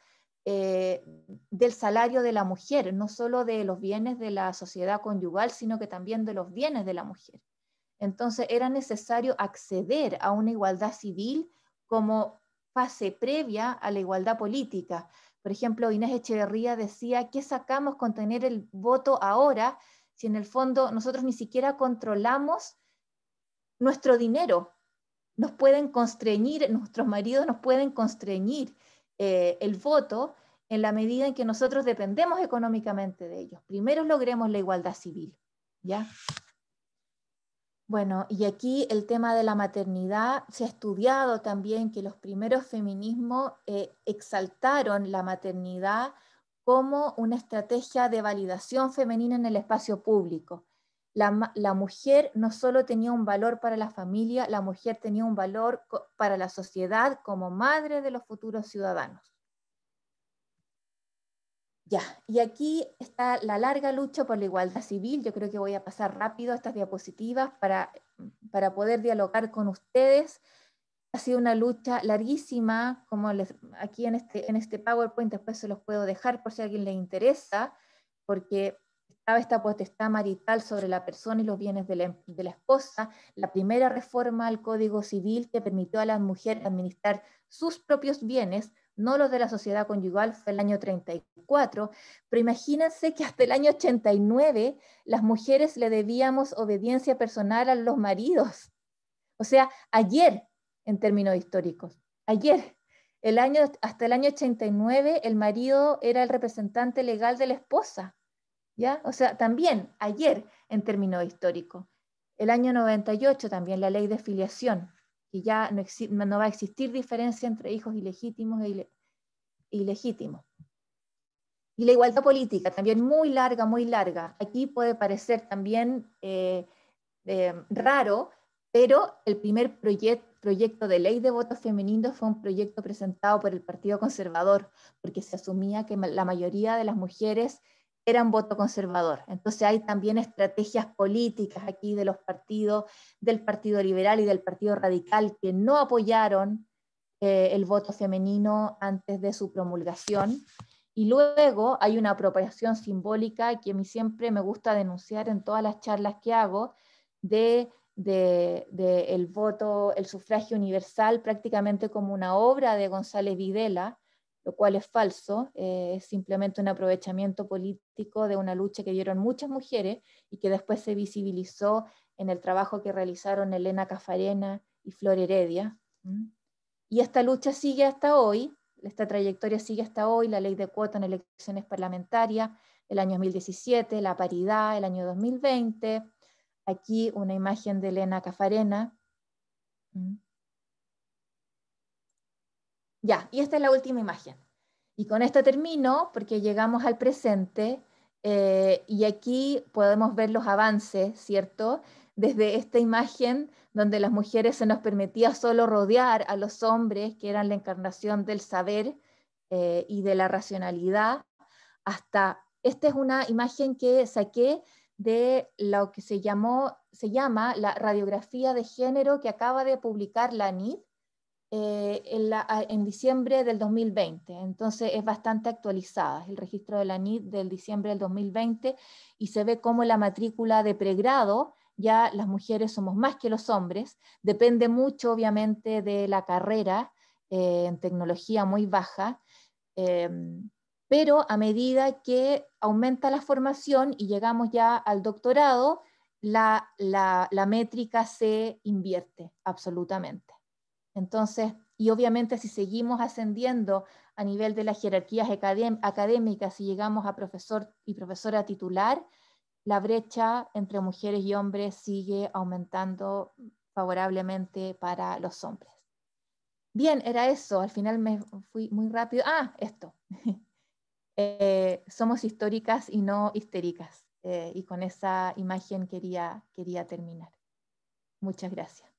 eh, del salario de la mujer, no solo de los bienes de la sociedad conyugal, sino que también de los bienes de la mujer. Entonces era necesario acceder a una igualdad civil como fase previa a la igualdad política. Por ejemplo, Inés Echeverría decía, ¿qué sacamos con tener el voto ahora si en el fondo nosotros ni siquiera controlamos nuestro dinero? Nos pueden constreñir, nuestros maridos nos pueden constreñir eh, el voto en la medida en que nosotros dependemos económicamente de ellos. Primero logremos la igualdad civil. ¿ya? Bueno, y aquí el tema de la maternidad, se ha estudiado también que los primeros feminismos eh, exaltaron la maternidad como una estrategia de validación femenina en el espacio público. La, la, mujer no solo tenía un valor para la familia, la mujer tenía un valor para la sociedad como madre de los futuros ciudadanos. Ya, y aquí está la larga lucha por la igualdad civil. Yo creo que voy a pasar rápido a estas diapositivas para, para poder dialogar con ustedes. Ha sido una lucha larguísima, como les, aquí en este, en este PowerPoint, después se los puedo dejar por si a alguien le interesa, porque estaba esta potestad marital sobre la persona y los bienes de la, esposa, la primera reforma al Código Civil que permitió a la mujer administrar sus propios bienes no los de la sociedad conyugal, fue el año 34, pero imagínense que hasta el año 89 las mujeres le debíamos obediencia personal a los maridos. O sea, ayer, en términos históricos, ayer, el año, hasta el año 89, el marido era el representante legal de la esposa. ¿ya? O sea, también ayer, en términos históricos. El año 98 también la ley de filiación, ya no, va a existir diferencia entre hijos ilegítimos e ilegítimos. Y la igualdad política, también muy larga, muy larga. Aquí puede parecer también eh, eh, raro, pero el primer proyecto de ley de votos femeninos fue un proyecto presentado por el Partido Conservador, porque se asumía que la mayoría de las mujeres eran voto conservador. Entonces hay también estrategias políticas aquí de los partidos, del Partido Liberal y del Partido Radical, que no apoyaron eh, el voto femenino antes de su promulgación. Y luego hay una apropiación simbólica que a mí siempre me gusta denunciar en todas las charlas que hago del el voto, el sufragio universal prácticamente como una obra de González Videla, lo cual es falso, eh, es simplemente un aprovechamiento político de una lucha que dieron muchas mujeres y que después se visibilizó en el trabajo que realizaron Elena Cafarena y Flor Heredia. Y esta lucha sigue hasta hoy, esta trayectoria sigue hasta hoy, la ley de cuota en elecciones parlamentarias, el año 2017, la paridad, el año 2020, aquí una imagen de Elena Cafarena. Ya, y esta es la última imagen. Y con esto termino porque llegamos al presente eh, y aquí podemos ver los avances, ¿cierto? Desde esta imagen donde las mujeres se nos permitía solo rodear a los hombres, que eran la encarnación del saber eh, y de la racionalidad, hasta, esta es una imagen que saqué de lo que se, llamó, se llama la radiografía de género que acaba de publicar la NIT, eh, en, diciembre del 2020, entonces es bastante actualizada, el registro de la NID del diciembre del 2020 y se ve cómo la matrícula de pregrado, ya las mujeres somos más que los hombres, depende mucho obviamente de la carrera eh, en tecnología muy baja. Em, pero a medida que aumenta la formación y llegamos ya al doctorado, la métrica se invierte absolutamente. Entonces, y obviamente si seguimos ascendiendo a nivel de las jerarquías académicas, si llegamos a profesor y profesora titular, la brecha entre mujeres y hombres sigue aumentando favorablemente para los hombres. Bien, era eso. Al final me fui muy rápido. Ah, esto. Eh, somos históricas y no histéricas. Eh, y con esa imagen quería, quería terminar. Muchas gracias.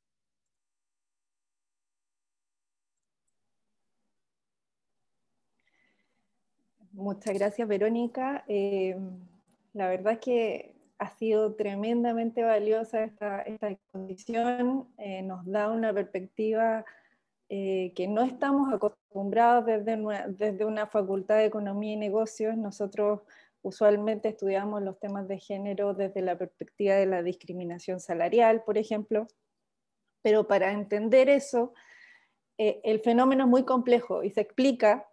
Muchas gracias, Verónica. Eh, la verdad es que ha sido tremendamente valiosa esta, exposición. Eh, nos da una perspectiva eh, que no estamos acostumbrados desde una, desde una facultad de economía y negocios. Nosotros usualmente estudiamos los temas de género desde la perspectiva de la discriminación salarial, por ejemplo. Pero para entender eso, el fenómeno es muy complejo y se explica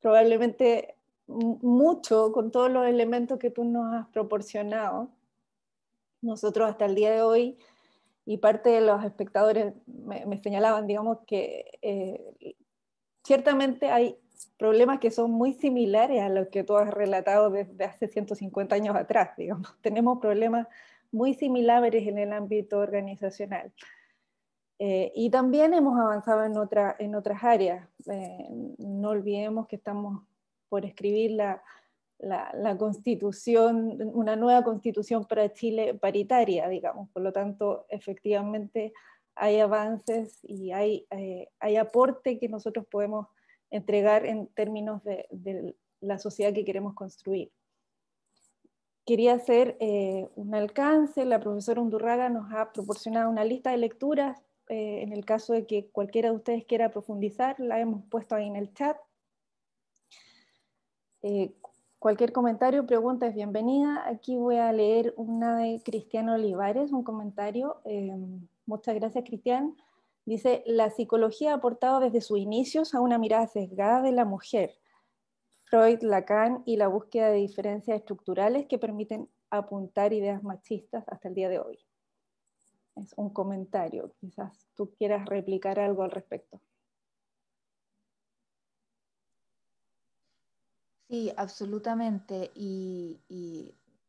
probablemente mucho con todos los elementos que tú nos has proporcionado. Nosotros hasta el día de hoy, y parte de los espectadores me, señalaban, digamos, que eh, ciertamente hay problemas que son muy similares a los que tú has relatado desde hace 150 años atrás, digamos. Tenemos problemas muy similares en el ámbito organizacional. Eh, y también hemos avanzado en, otra, en otras áreas. Eh, no olvidemos que estamos por escribir la, la, constitución, una nueva constitución para Chile paritaria, digamos. Por lo tanto, efectivamente hay avances y hay, eh, aporte que nosotros podemos entregar en términos de, la sociedad que queremos construir. Quería hacer eh, un alcance, la profesora Undurraga nos ha proporcionado una lista de lecturas, eh, en el caso de que cualquiera de ustedes quiera profundizar, la hemos puesto ahí en el chat eh, cualquier comentario, pregunta es bienvenida. Aquí voy a leer una de Cristian Olivares, un comentario. Eh, muchas gracias, Cristian. Dice, la psicología ha aportado desde sus inicios a una mirada sesgada de la mujer. Freud, Lacan y la búsqueda de diferencias estructurales que permiten apuntar ideas machistas hasta el día de hoy. Es un comentario, quizás tú quieras replicar algo al respecto. Sí, absolutamente. Y,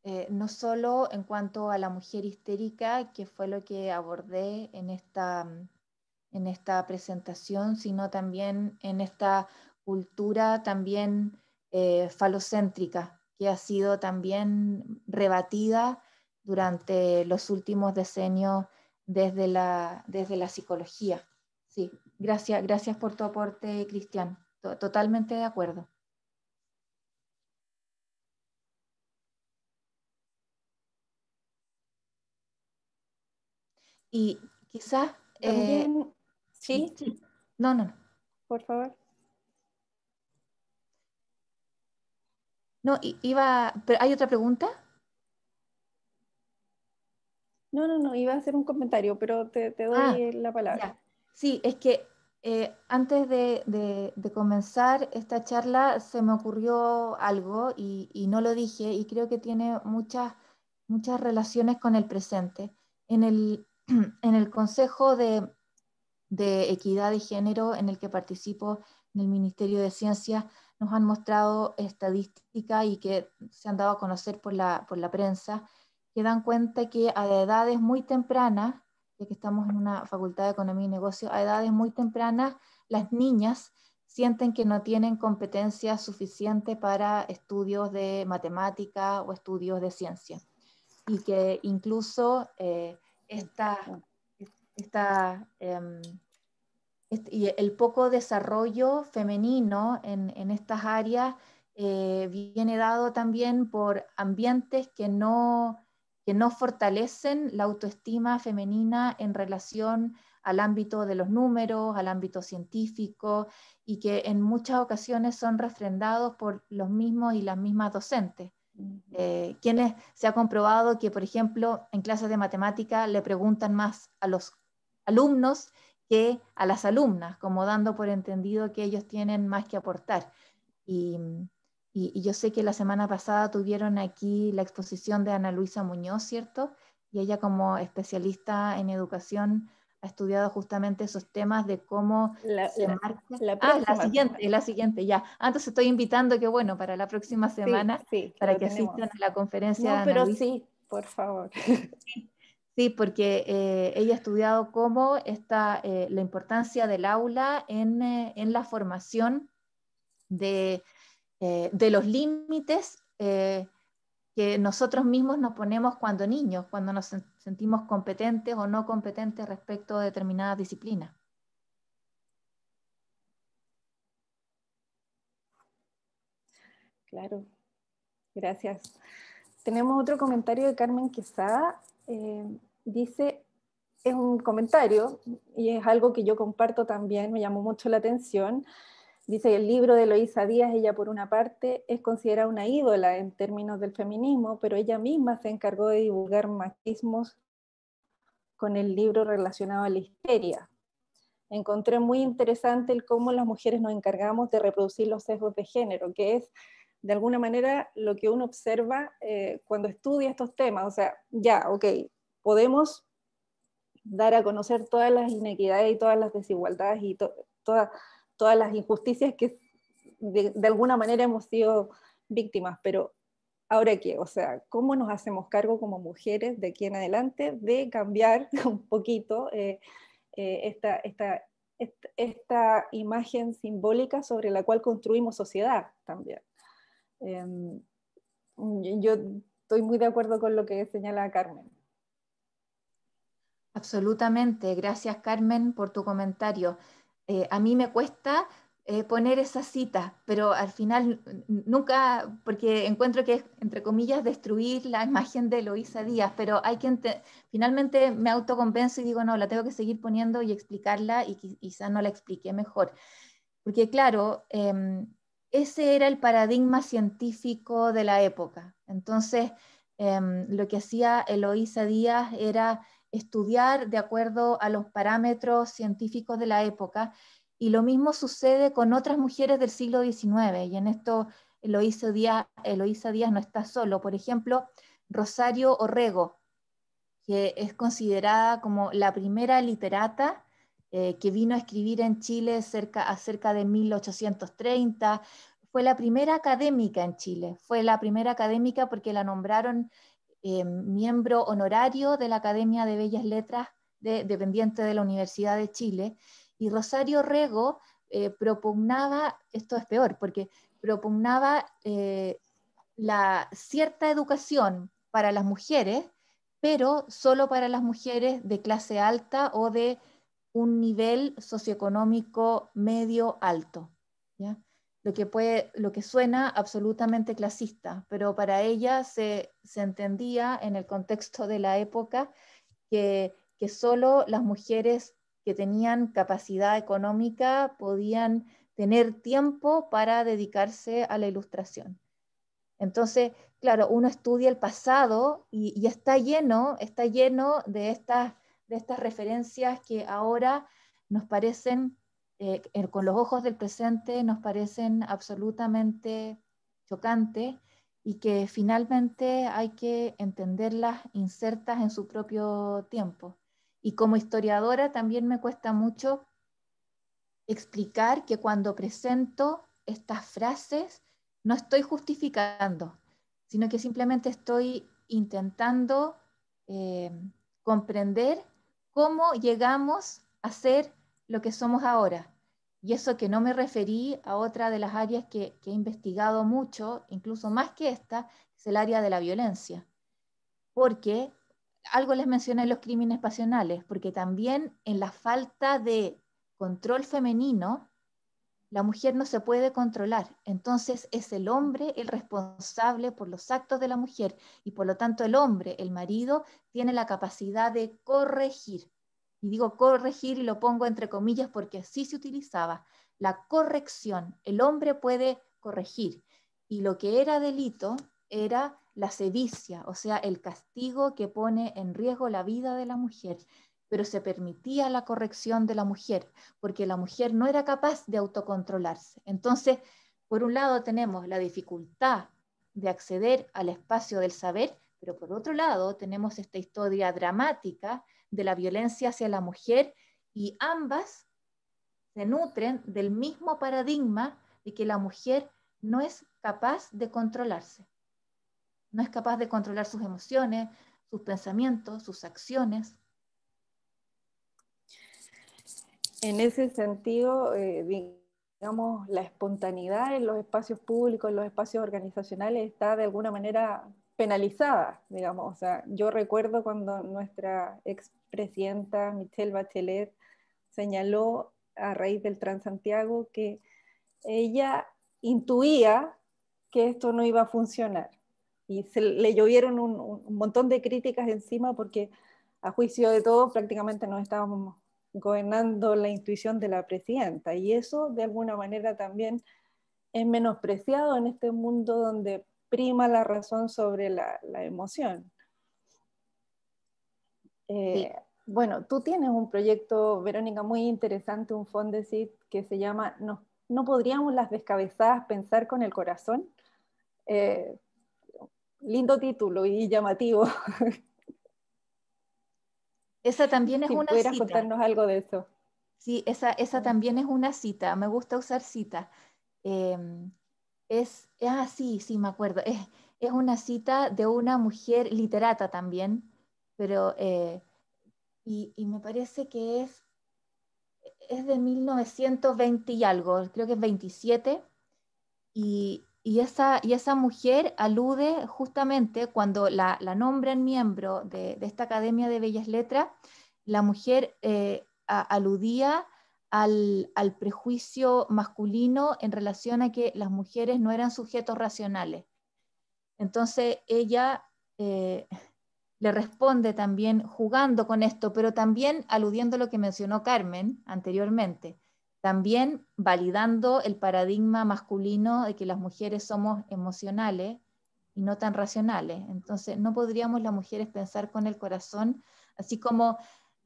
eh, no solo en cuanto a la mujer histérica, que fue lo que abordé en esta, en esta presentación, sino también en esta cultura también eh, falocéntrica, que ha sido también rebatida durante los últimos decenios desde la, desde la psicología. Sí, gracias, gracias por tu aporte, Cristian. Totalmente de acuerdo. Y quizás... Eh, También, ¿sí? No, no, no. Por favor. No, iba... Pero ¿Hay otra pregunta? No, no, no, iba a hacer un comentario, pero te, doy ah, la palabra. Sí, es que eh, antes de, comenzar esta charla se me ocurrió algo y, y, no lo dije y creo que tiene muchas, muchas relaciones con el presente. En el, en el Consejo de, Equidad de Género, en el que participo en el Ministerio de Ciencias, nos han mostrado estadísticas y que se han dado a conocer por la, prensa, que dan cuenta que a edades muy tempranas, ya que estamos en una facultad de economía y Negocios, a edades muy tempranas las niñas sienten que no tienen competencia suficiente para estudios de matemática o estudios de ciencia. Y que incluso eh, esta, ah. em, y el poco desarrollo femenino en, estas áreas eh, viene dado también por ambientes que no, que no fortalecen la autoestima femenina en relación al ámbito de los números, al ámbito científico, y que en muchas ocasiones son refrendados por los mismos y las mismas docentes. Eh, quienes se ha comprobado que, por ejemplo, en clases de matemática le preguntan más a los alumnos que a las alumnas, como dando por entendido que ellos tienen más que aportar. y yo sé que la semana pasada tuvieron aquí la exposición de Ana Luisa Muñoz, ¿cierto? Y ella como especialista en educación ha estudiado justamente esos temas de cómo marca. La ah, la siguiente, la siguiente, ya. Antes ah, estoy invitando que, bueno, para la próxima semana, para que asistan a la conferencia. No, pero sí, por favor. Sí, porque eh, ella ha estudiado cómo está eh, la importancia del aula en, eh, la formación de, los límites que nosotros mismos nos ponemos cuando niños, cuando nos, sentimos competentes o no competentes respecto a determinadas disciplinas. Claro, gracias. Tenemos otro comentario de Carmen Quesada. Eh, dice, es un comentario y es algo que yo comparto también, me llamó mucho la atención. Dice el libro de Eloísa Díaz, ella por una parte es considerada una ídola en términos del feminismo, pero ella misma se encargó de divulgar machismos con el libro relacionado a la histeria. Encontré muy interesante el cómo las mujeres nos encargamos de reproducir los sesgos de género, que es de alguna manera lo que uno observa eh, cuando estudia estos temas. O sea, ya, ok, podemos dar a conocer todas las inequidades y todas las desigualdades y todas todas las injusticias que de, alguna manera hemos sido víctimas, pero ahora qué, o sea, ¿cómo nos hacemos cargo como mujeres de aquí en adelante de cambiar un poquito eh, eh, esta, imagen simbólica sobre la cual construimos sociedad también? Em, yo estoy muy de acuerdo con lo que señala Carmen. Absolutamente, gracias Carmen por tu comentario. Eh, a mí me cuesta eh, poner esa cita, pero al final nunca, porque encuentro que es, entre comillas, destruir la imagen de Eloísa Díaz, pero hay que, finalmente me autoconvenzo y digo, no, la tengo que seguir poniendo y explicarla y quizás no la expliqué mejor. Porque claro, em, ese era el paradigma científico de la época. Entonces, em, lo que hacía Eloísa Díaz era estudiar de acuerdo a los parámetros científicos de la época. Y lo mismo sucede con otras mujeres del siglo XIX, y en esto Eloísa Díaz, Eloísa Díaz no está solo. Por ejemplo, Rosario Orrego, que es considerada como la primera literata eh, que vino a escribir en Chile cerca, de 1830. Fue la primera académica en Chile, fue la primera académica porque la nombraron eh, miembro honorario de la Academia de Bellas Letras dependiente de la Universidad de Chile, y Rosario Rego eh, propugnaba, esto es peor, porque propugnaba eh, la cierta educación para las mujeres, pero solo para las mujeres de clase alta o de un nivel socioeconómico medio alto lo que, puede, lo que suena absolutamente clasista, pero para ella se, entendía en el contexto de la época que, que solo las mujeres que tenían capacidad económica podían tener tiempo para dedicarse a la ilustración. Entonces, claro, uno estudia el pasado y, está lleno, está lleno de estas, de estas referencias que ahora nos parecen eh, eh, con los ojos del presente nos parecen absolutamente chocantes y que finalmente hay que entenderlas insertas en su propio tiempo. Y como historiadora también me cuesta mucho explicar que cuando presento estas frases no estoy justificando, sino que simplemente estoy intentando eh, comprender cómo llegamos a ser lo que somos ahora. Y eso que no me referí a otra de las áreas que, he investigado mucho, incluso más que esta, es el área de la violencia. Porque algo les mencioné en los crímenes pasionales, porque también en la falta de control femenino, la mujer no se puede controlar. Entonces es el hombre el responsable por los actos de la mujer y por lo tanto el hombre, el marido, tiene la capacidad de corregir y digo corregir y lo pongo entre comillas porque así se utilizaba, la corrección. El hombre puede corregir. Y lo que era delito era la sevicia, o sea, el castigo que pone en riesgo la vida de la mujer. Pero se permitía la corrección de la mujer, porque la mujer no era capaz de autocontrolarse. Entonces, por un lado tenemos la dificultad de acceder al espacio del saber, pero por otro lado tenemos esta historia dramática de la violencia hacia la mujer y ambas se nutren del mismo paradigma de que la mujer no es capaz de controlarse. No es capaz de controlar sus emociones, sus pensamientos, sus acciones. En ese sentido, eh, digamos, la espontaneidad en los espacios públicos, en los espacios organizacionales, está de alguna manera penalizada, digamos. O sea, yo recuerdo cuando nuestra expresidenta Michelle Bachelet señaló a raíz del Transantiago que ella intuía que esto no iba a funcionar. Y se le llovieron un, un montón de críticas encima porque a juicio de todos prácticamente no estábamos gobernando la intuición de la presidenta. Y eso de alguna manera también es menospreciado en este mundo donde prima la razón sobre la, emoción. Eh, bueno, tú tienes un proyecto, Verónica, muy interesante, un Fondesit, que se llama no, no podríamos las descabezadas pensar con el corazón. Eh, lindo título y llamativo. Esa también es si una pudieras contarnos algo de eso. Sí, esa, esa ah. también es una cita. Me gusta usar cita. Em, es, ah, sí, sí, me acuerdo, es, una cita de una mujer literata también, pero, eh, y, me parece que es, es de 1920 y algo, creo que es 27, y, y esa, mujer alude justamente cuando la, la nombran miembro de, esta Academia de Bellas Letras, la mujer eh, aludía al, prejuicio masculino en relación a que las mujeres no eran sujetos racionales. Entonces ella eh, le responde también jugando con esto, pero también aludiendo a lo que mencionó Carmen anteriormente, también validando el paradigma masculino de que las mujeres somos emocionales y no tan racionales. Entonces no podríamos las mujeres pensar con el corazón, así como...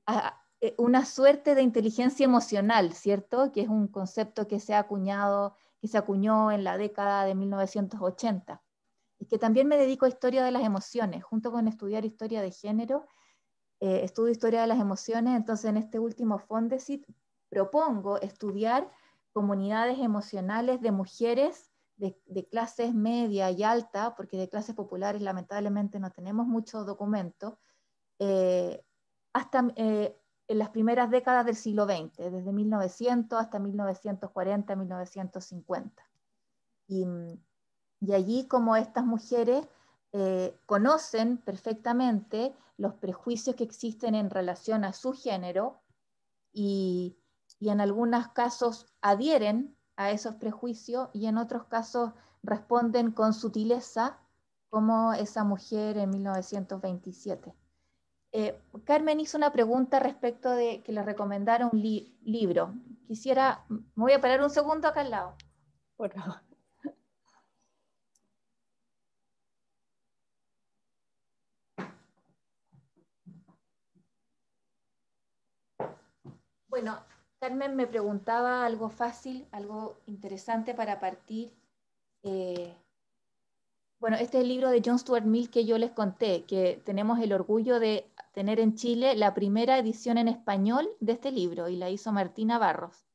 A, ah, eh, una suerte de inteligencia emocional, ¿cierto? Que es un concepto que se ha acuñado, que se acuñó en la década de 1980. Y que también me dedico a historia de las emociones, junto con estudiar historia de género, eh, estudio historia de las emociones, entonces en este último Fondesit propongo estudiar comunidades emocionales de mujeres de, clases media y alta, porque de clases populares lamentablemente no tenemos muchos documentos, eh, hasta en las primeras décadas del siglo XX, desde 1900 hasta 1940, 1950. Y, allí como estas mujeres eh, conocen perfectamente los prejuicios que existen en relación a su género y, y en algunos casos adhieren a esos prejuicios y en otros casos responden con sutileza como esa mujer en 1927. Eh, Carmen hizo una pregunta respecto de que le recomendara un libro. Quisiera, me voy a parar un segundo acá al lado, por favor. Bueno, Carmen me preguntaba algo fácil, algo interesante para partir. Eh, bueno, este es el libro de John Stuart Mill que yo les conté, que tenemos el orgullo de tener en Chile la primera edición en español de este libro y la hizo Martina Barros.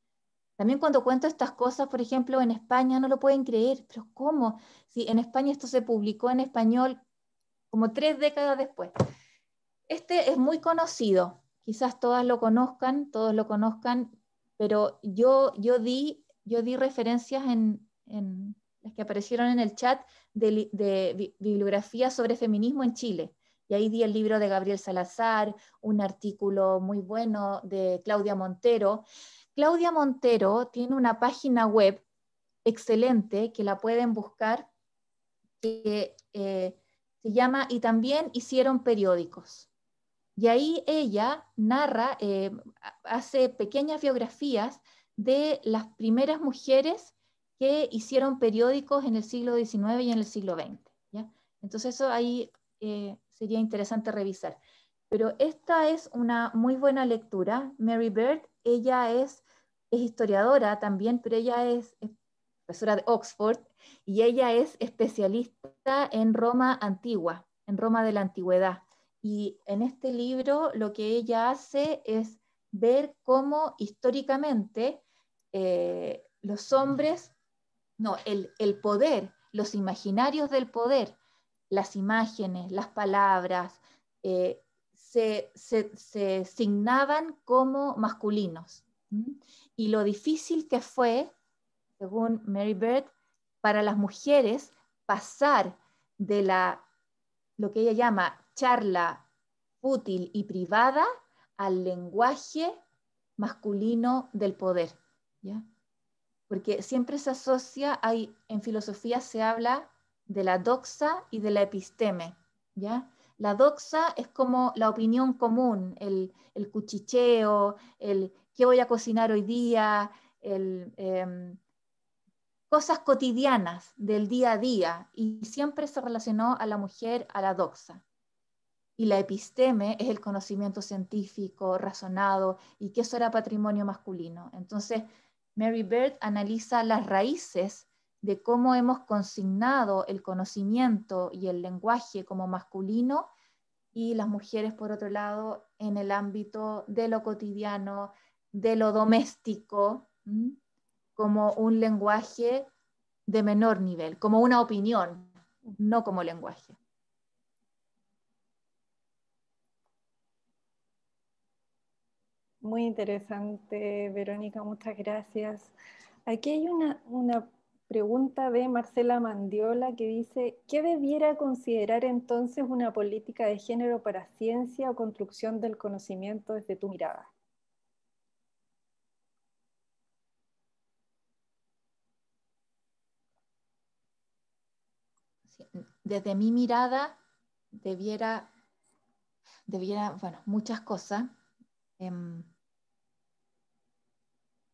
También cuando cuento estas cosas, por ejemplo, en España no lo pueden creer, pero ¿cómo? Si en España esto se publicó en español como tres décadas después. Este es muy conocido, quizás todas lo conozcan, todos lo conozcan, pero yo, yo, di, yo di referencias en, en, las que aparecieron en el chat, de, bibliografía sobre feminismo en Chile. Y ahí di el libro de Gabriel Salazar, un artículo muy bueno de Claudia Montero. Claudia Montero tiene una página web excelente que la pueden buscar, que eh, se llama Y también hicieron periódicos. Y ahí ella narra, eh, hace pequeñas biografías de las primeras mujeres que hicieron periódicos en el siglo XIX y en el siglo XX. ¿ya? Entonces eso ahí eh, sería interesante revisar. Pero esta es una muy buena lectura. Mary Bird, ella es, es historiadora también, pero ella es, profesora de Oxford y ella es especialista en Roma antigua, en Roma de la antigüedad. Y en este libro lo que ella hace es ver cómo históricamente eh, los hombres no, el, poder, los imaginarios del poder, las imágenes, las palabras, eh, se, se, signaban como masculinos. Y lo difícil que fue, según Mary Bird, para las mujeres pasar de la, lo que ella llama charla útil y privada al lenguaje masculino del poder. ¿ya? porque siempre se asocia, hay, en filosofía se habla de la doxa y de la episteme, ¿ya? La doxa es como la opinión común, el, cuchicheo, el qué voy a cocinar hoy día, em, cosas cotidianas del día a día, y siempre se relacionó a la mujer a la doxa. Y la episteme es el conocimiento científico, razonado, y que eso era patrimonio masculino. Entonces, Mary Bird analiza las raíces de cómo hemos consignado el conocimiento y el lenguaje como masculino y las mujeres, por otro lado, en el ámbito de lo cotidiano, de lo doméstico, como un lenguaje de menor nivel, como una opinión, no como lenguaje. Muy interesante, Verónica, muchas gracias. Aquí hay una, pregunta de Marcela Mandiola que dice, ¿qué debiera considerar entonces una política de género para ciencia o construcción del conocimiento desde tu mirada? Desde mi mirada debiera, debiera bueno, muchas cosas. Em,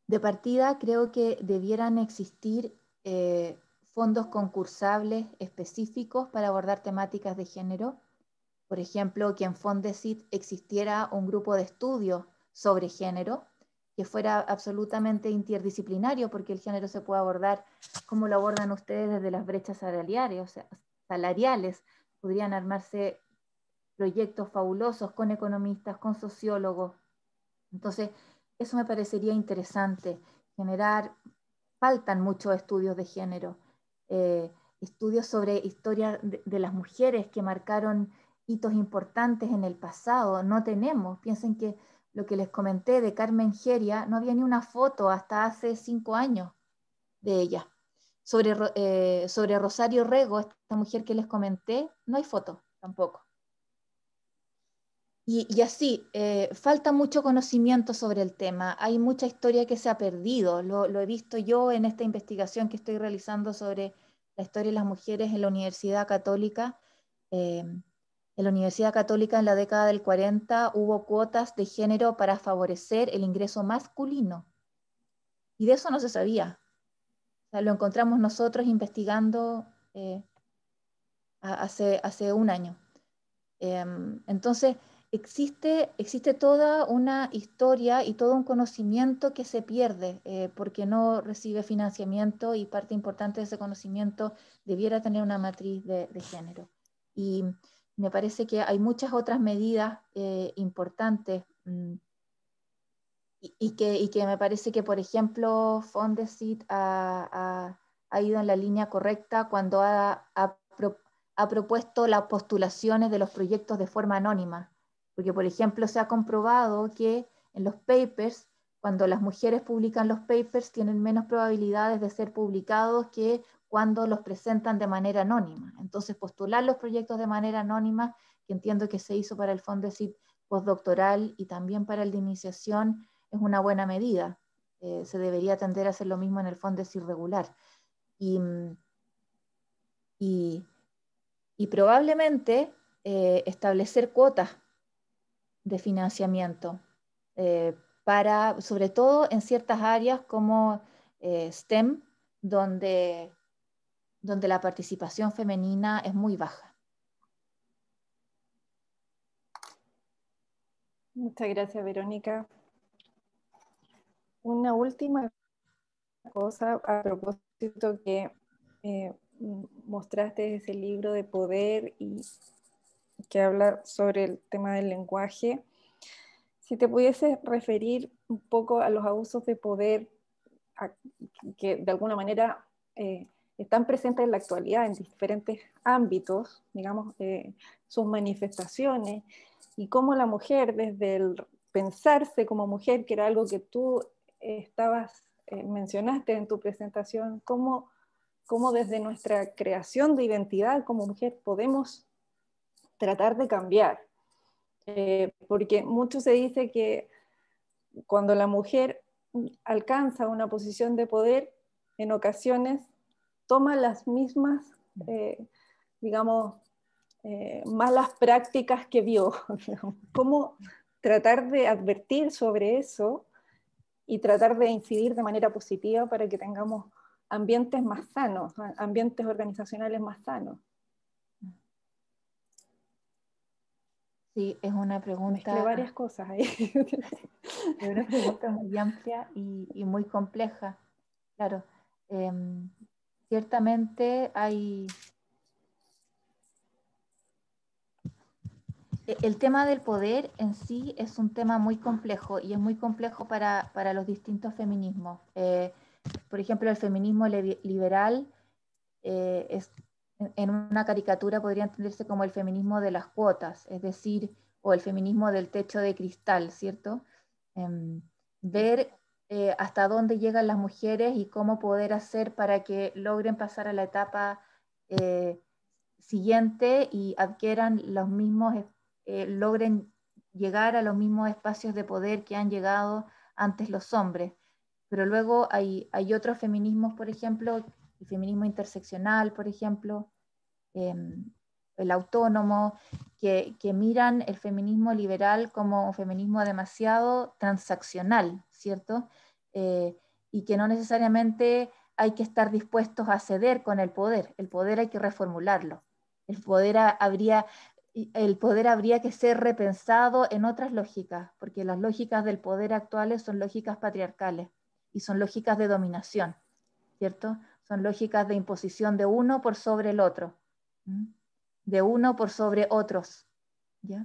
de partida, creo que debieran existir eh, fondos concursables específicos para abordar temáticas de género. Por ejemplo, que en Fondesit existiera un grupo de estudios sobre género que fuera absolutamente interdisciplinario, porque el género se puede abordar como lo abordan ustedes desde las brechas salariales, salariales. Podrían armarse proyectos fabulosos con economistas, con sociólogos. Entonces, eso me parecería interesante, generar, faltan muchos estudios de género, eh, estudios sobre historia de, las mujeres que marcaron hitos importantes en el pasado, no tenemos, piensen que lo que les comenté de Carmen Geria, no había ni una foto hasta hace cinco años de ella. Sobre, eh, sobre Rosario Rego, esta mujer que les comenté, no hay foto tampoco. Y, así, eh, falta mucho conocimiento sobre el tema, hay mucha historia que se ha perdido, lo, he visto yo en esta investigación que estoy realizando sobre la historia de las mujeres en la Universidad Católica. Eh, en la Universidad Católica en la década del 40 hubo cuotas de género para favorecer el ingreso masculino. Y de eso no se sabía. lo encontramos nosotros investigando eh, hace, hace un año. Em, entonces, existe, existe toda una historia y todo un conocimiento que se pierde eh, porque no recibe financiamiento y parte importante de ese conocimiento debiera tener una matriz de, género. Y me parece que hay muchas otras medidas eh, importantes mm, y, que, y, que, me parece que, por ejemplo, Fondesit ha, ha ido en la línea correcta cuando ha, ha propuesto las postulaciones de los proyectos de forma anónima. Porque, por ejemplo, se ha comprobado que en los papers, cuando las mujeres publican los papers, tienen menos probabilidades de ser publicados que cuando los presentan de manera anónima. Entonces, postular los proyectos de manera anónima, que entiendo que se hizo para el Fondo de postdoctoral y también para el de iniciación, es una buena medida. Eh, se debería tender a hacer lo mismo en el Fondo regular. Y, probablemente eh, establecer cuotas de financiamiento, eh, para, sobre todo en ciertas áreas como eh, STEM, donde, donde la participación femenina es muy baja. Muchas gracias, Verónica. Una última cosa a propósito que eh, mostraste ese libro de poder y que habla sobre el tema del lenguaje. Si te pudieses referir un poco a los abusos de poder que de alguna manera eh, están presentes en la actualidad en diferentes ámbitos, digamos, eh, sus manifestaciones, y cómo la mujer, desde el pensarse como mujer, que era algo que tú estabas, eh, mencionaste en tu presentación, cómo, cómo desde nuestra creación de identidad como mujer podemos tratar de cambiar. Eh, porque mucho se dice que cuando la mujer alcanza una posición de poder, en ocasiones toma las mismas, eh, digamos, eh, malas prácticas que vio. ¿Cómo tratar de advertir sobre eso y tratar de incidir de manera positiva para que tengamos ambientes más sanos, ambientes organizacionales más sanos? Sí, es una pregunta. Hay varias cosas ahí. es una pregunta muy amplia y, muy compleja. Claro, em, ciertamente hay. E, el tema del poder en sí es un tema muy complejo y es muy complejo para, los distintos feminismos. Eh, por ejemplo, el feminismo liberal eh, es en una caricatura podría entenderse como el feminismo de las cuotas, es decir, o el feminismo del techo de cristal, ¿cierto? Em, ver eh, hasta dónde llegan las mujeres y cómo poder hacer para que logren pasar a la etapa eh, siguiente y adquieran los mismos, eh, logren llegar a los mismos espacios de poder que han llegado antes los hombres. Pero luego hay, hay otros feminismos, por ejemplo, feminismo interseccional, por ejemplo, em, el autónomo, que, miran el feminismo liberal como un feminismo demasiado transaccional, ¿cierto? Eh, y que no necesariamente hay que estar dispuestos a ceder con el poder, el poder hay que reformularlo, el poder habría el poder habría que ser repensado en otras lógicas, porque las lógicas del poder actuales son lógicas patriarcales y son lógicas de dominación, ¿cierto? Son lógicas de imposición de uno por sobre el otro, de uno por sobre otros, eh,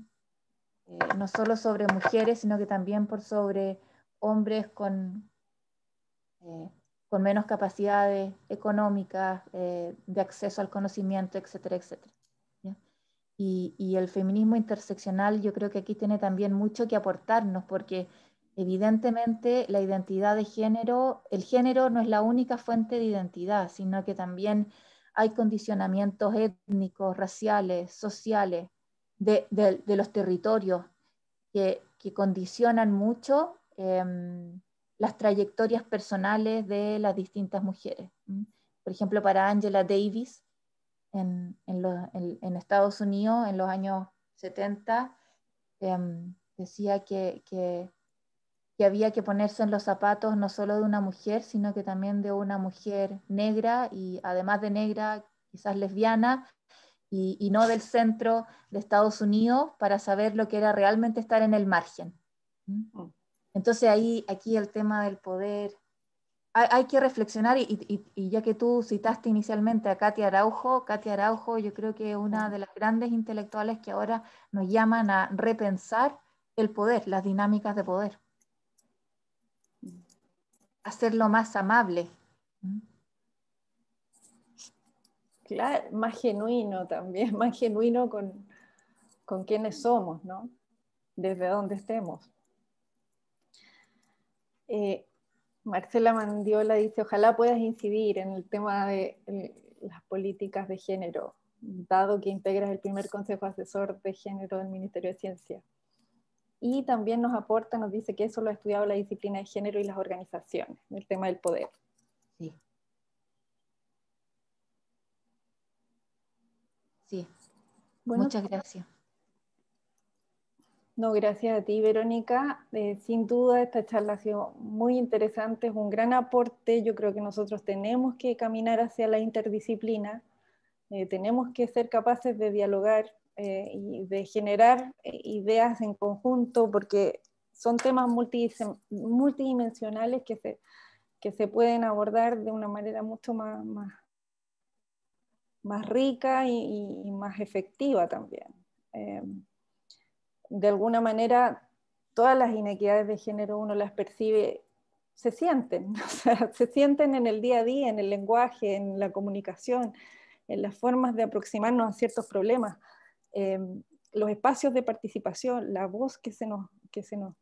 no solo sobre mujeres, sino que también por sobre hombres con, eh, con menos capacidades económicas, eh, de acceso al conocimiento, etcétera, etcétera. Y, y el feminismo interseccional yo creo que aquí tiene también mucho que aportarnos, porque Evidentemente, la identidad de género, el género no es la única fuente de identidad, sino que también hay condicionamientos étnicos, raciales, sociales, de, los territorios que, condicionan mucho em, las trayectorias personales de las distintas mujeres. Por ejemplo, para Angela Davis, en, en, en, Estados Unidos, en los años 70, em, decía que que había que ponerse en los zapatos no solo de una mujer, sino que también de una mujer negra y además de negra, quizás lesbiana, y, no del centro de Estados Unidos para saber lo que era realmente estar en el margen. Oh. Entonces ahí, aquí el tema del poder, hay, que reflexionar y, ya que tú citaste inicialmente a Katia Araujo, Katia Araujo yo creo que es una oh. de las grandes intelectuales que ahora nos llaman a repensar el poder, las dinámicas de poder hacerlo más amable. ¿Mm? Claro, más genuino también, más genuino con, con quienes somos, ¿no? Desde donde estemos. Eh, Marcela Mandiola dice, ojalá puedas incidir en el tema de las políticas de género, dado que integras el primer Consejo Asesor de Género del Ministerio de Ciencia y también nos aporta, nos dice que eso lo ha estudiado la disciplina de género y las organizaciones, el tema del poder. Sí. Muchas gracias. No, gracias a ti, Verónica. Eh, sin duda, esta charla ha sido muy interesante, es un gran aporte. Yo creo que nosotros tenemos que caminar hacia la interdisciplina, eh, tenemos que ser capaces de dialogar eh, y de generar eh, ideas en conjunto, porque son temas multidimensionales que se, que se pueden abordar de una manera mucho más, más, más rica y, más efectiva también. Eh, de alguna manera, todas las inequidades de género uno las percibe, se sienten, se sienten en el día a día, en el lenguaje, en la comunicación, en las formas de aproximarnos a ciertos problemas. Em, los espacios de participación, la voz que se nos, que se nos,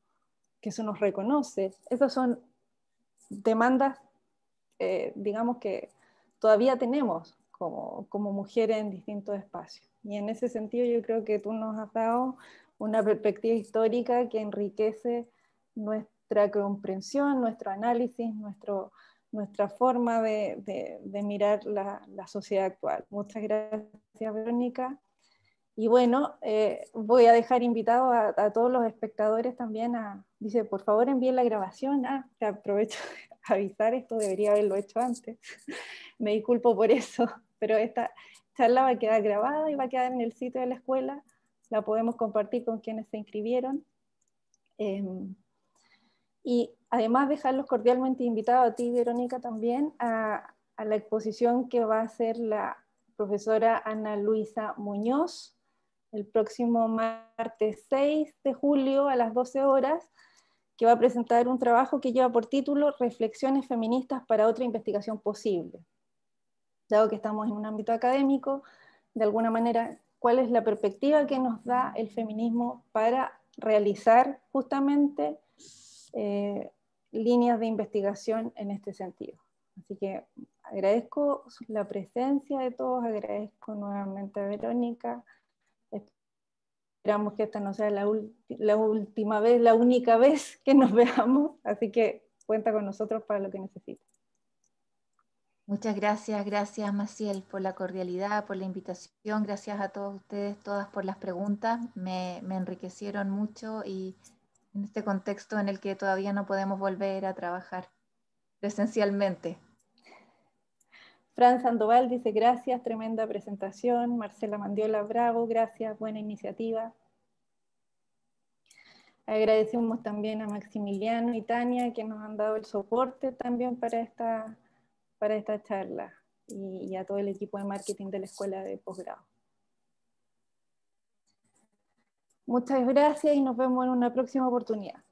que se nos reconoce, esas son demandas, eh, digamos, que todavía tenemos como, como mujeres en distintos espacios. Y en ese sentido yo creo que tú nos has dado una perspectiva histórica que enriquece nuestra comprensión, nuestro análisis, nuestro, nuestra forma de, mirar la, sociedad actual. Muchas gracias, Verónica. Y bueno, eh, voy a dejar invitado a, todos los espectadores también a, dice, por favor envíen la grabación. Ah, te aprovecho de avisar, esto debería haberlo hecho antes. Me disculpo por eso, pero esta charla va a quedar grabada y va a quedar en el sitio de la escuela. La podemos compartir con quienes se inscribieron. Em, y además dejarlos cordialmente invitados a ti, Verónica, también a, a la exposición que va a hacer la profesora Ana Luisa Muñoz el próximo martes 6 de julio a las 12 horas, que va a presentar un trabajo que lleva por título Reflexiones feministas para otra investigación posible. Dado que estamos en un ámbito académico, de alguna manera, ¿cuál es la perspectiva que nos da el feminismo para realizar justamente eh, líneas de investigación en este sentido? Así que agradezco la presencia de todos, agradezco nuevamente a Verónica esperamos que esta no sea la, última vez, la única vez que nos veamos, así que cuenta con nosotros para lo que necesites. Muchas gracias, gracias Maciel por la cordialidad, por la invitación, gracias a todos ustedes, todas por las preguntas, me, me enriquecieron mucho y en este contexto en el que todavía no podemos volver a trabajar presencialmente. Fran Sandoval dice gracias, tremenda presentación. Marcela Mandiola, bravo, gracias, buena iniciativa. Agradecemos también a Maximiliano y Tania que nos han dado el soporte también para esta, para charla y, y a todo el equipo de marketing de la Escuela de Posgrado. Muchas gracias y nos vemos en una próxima oportunidad.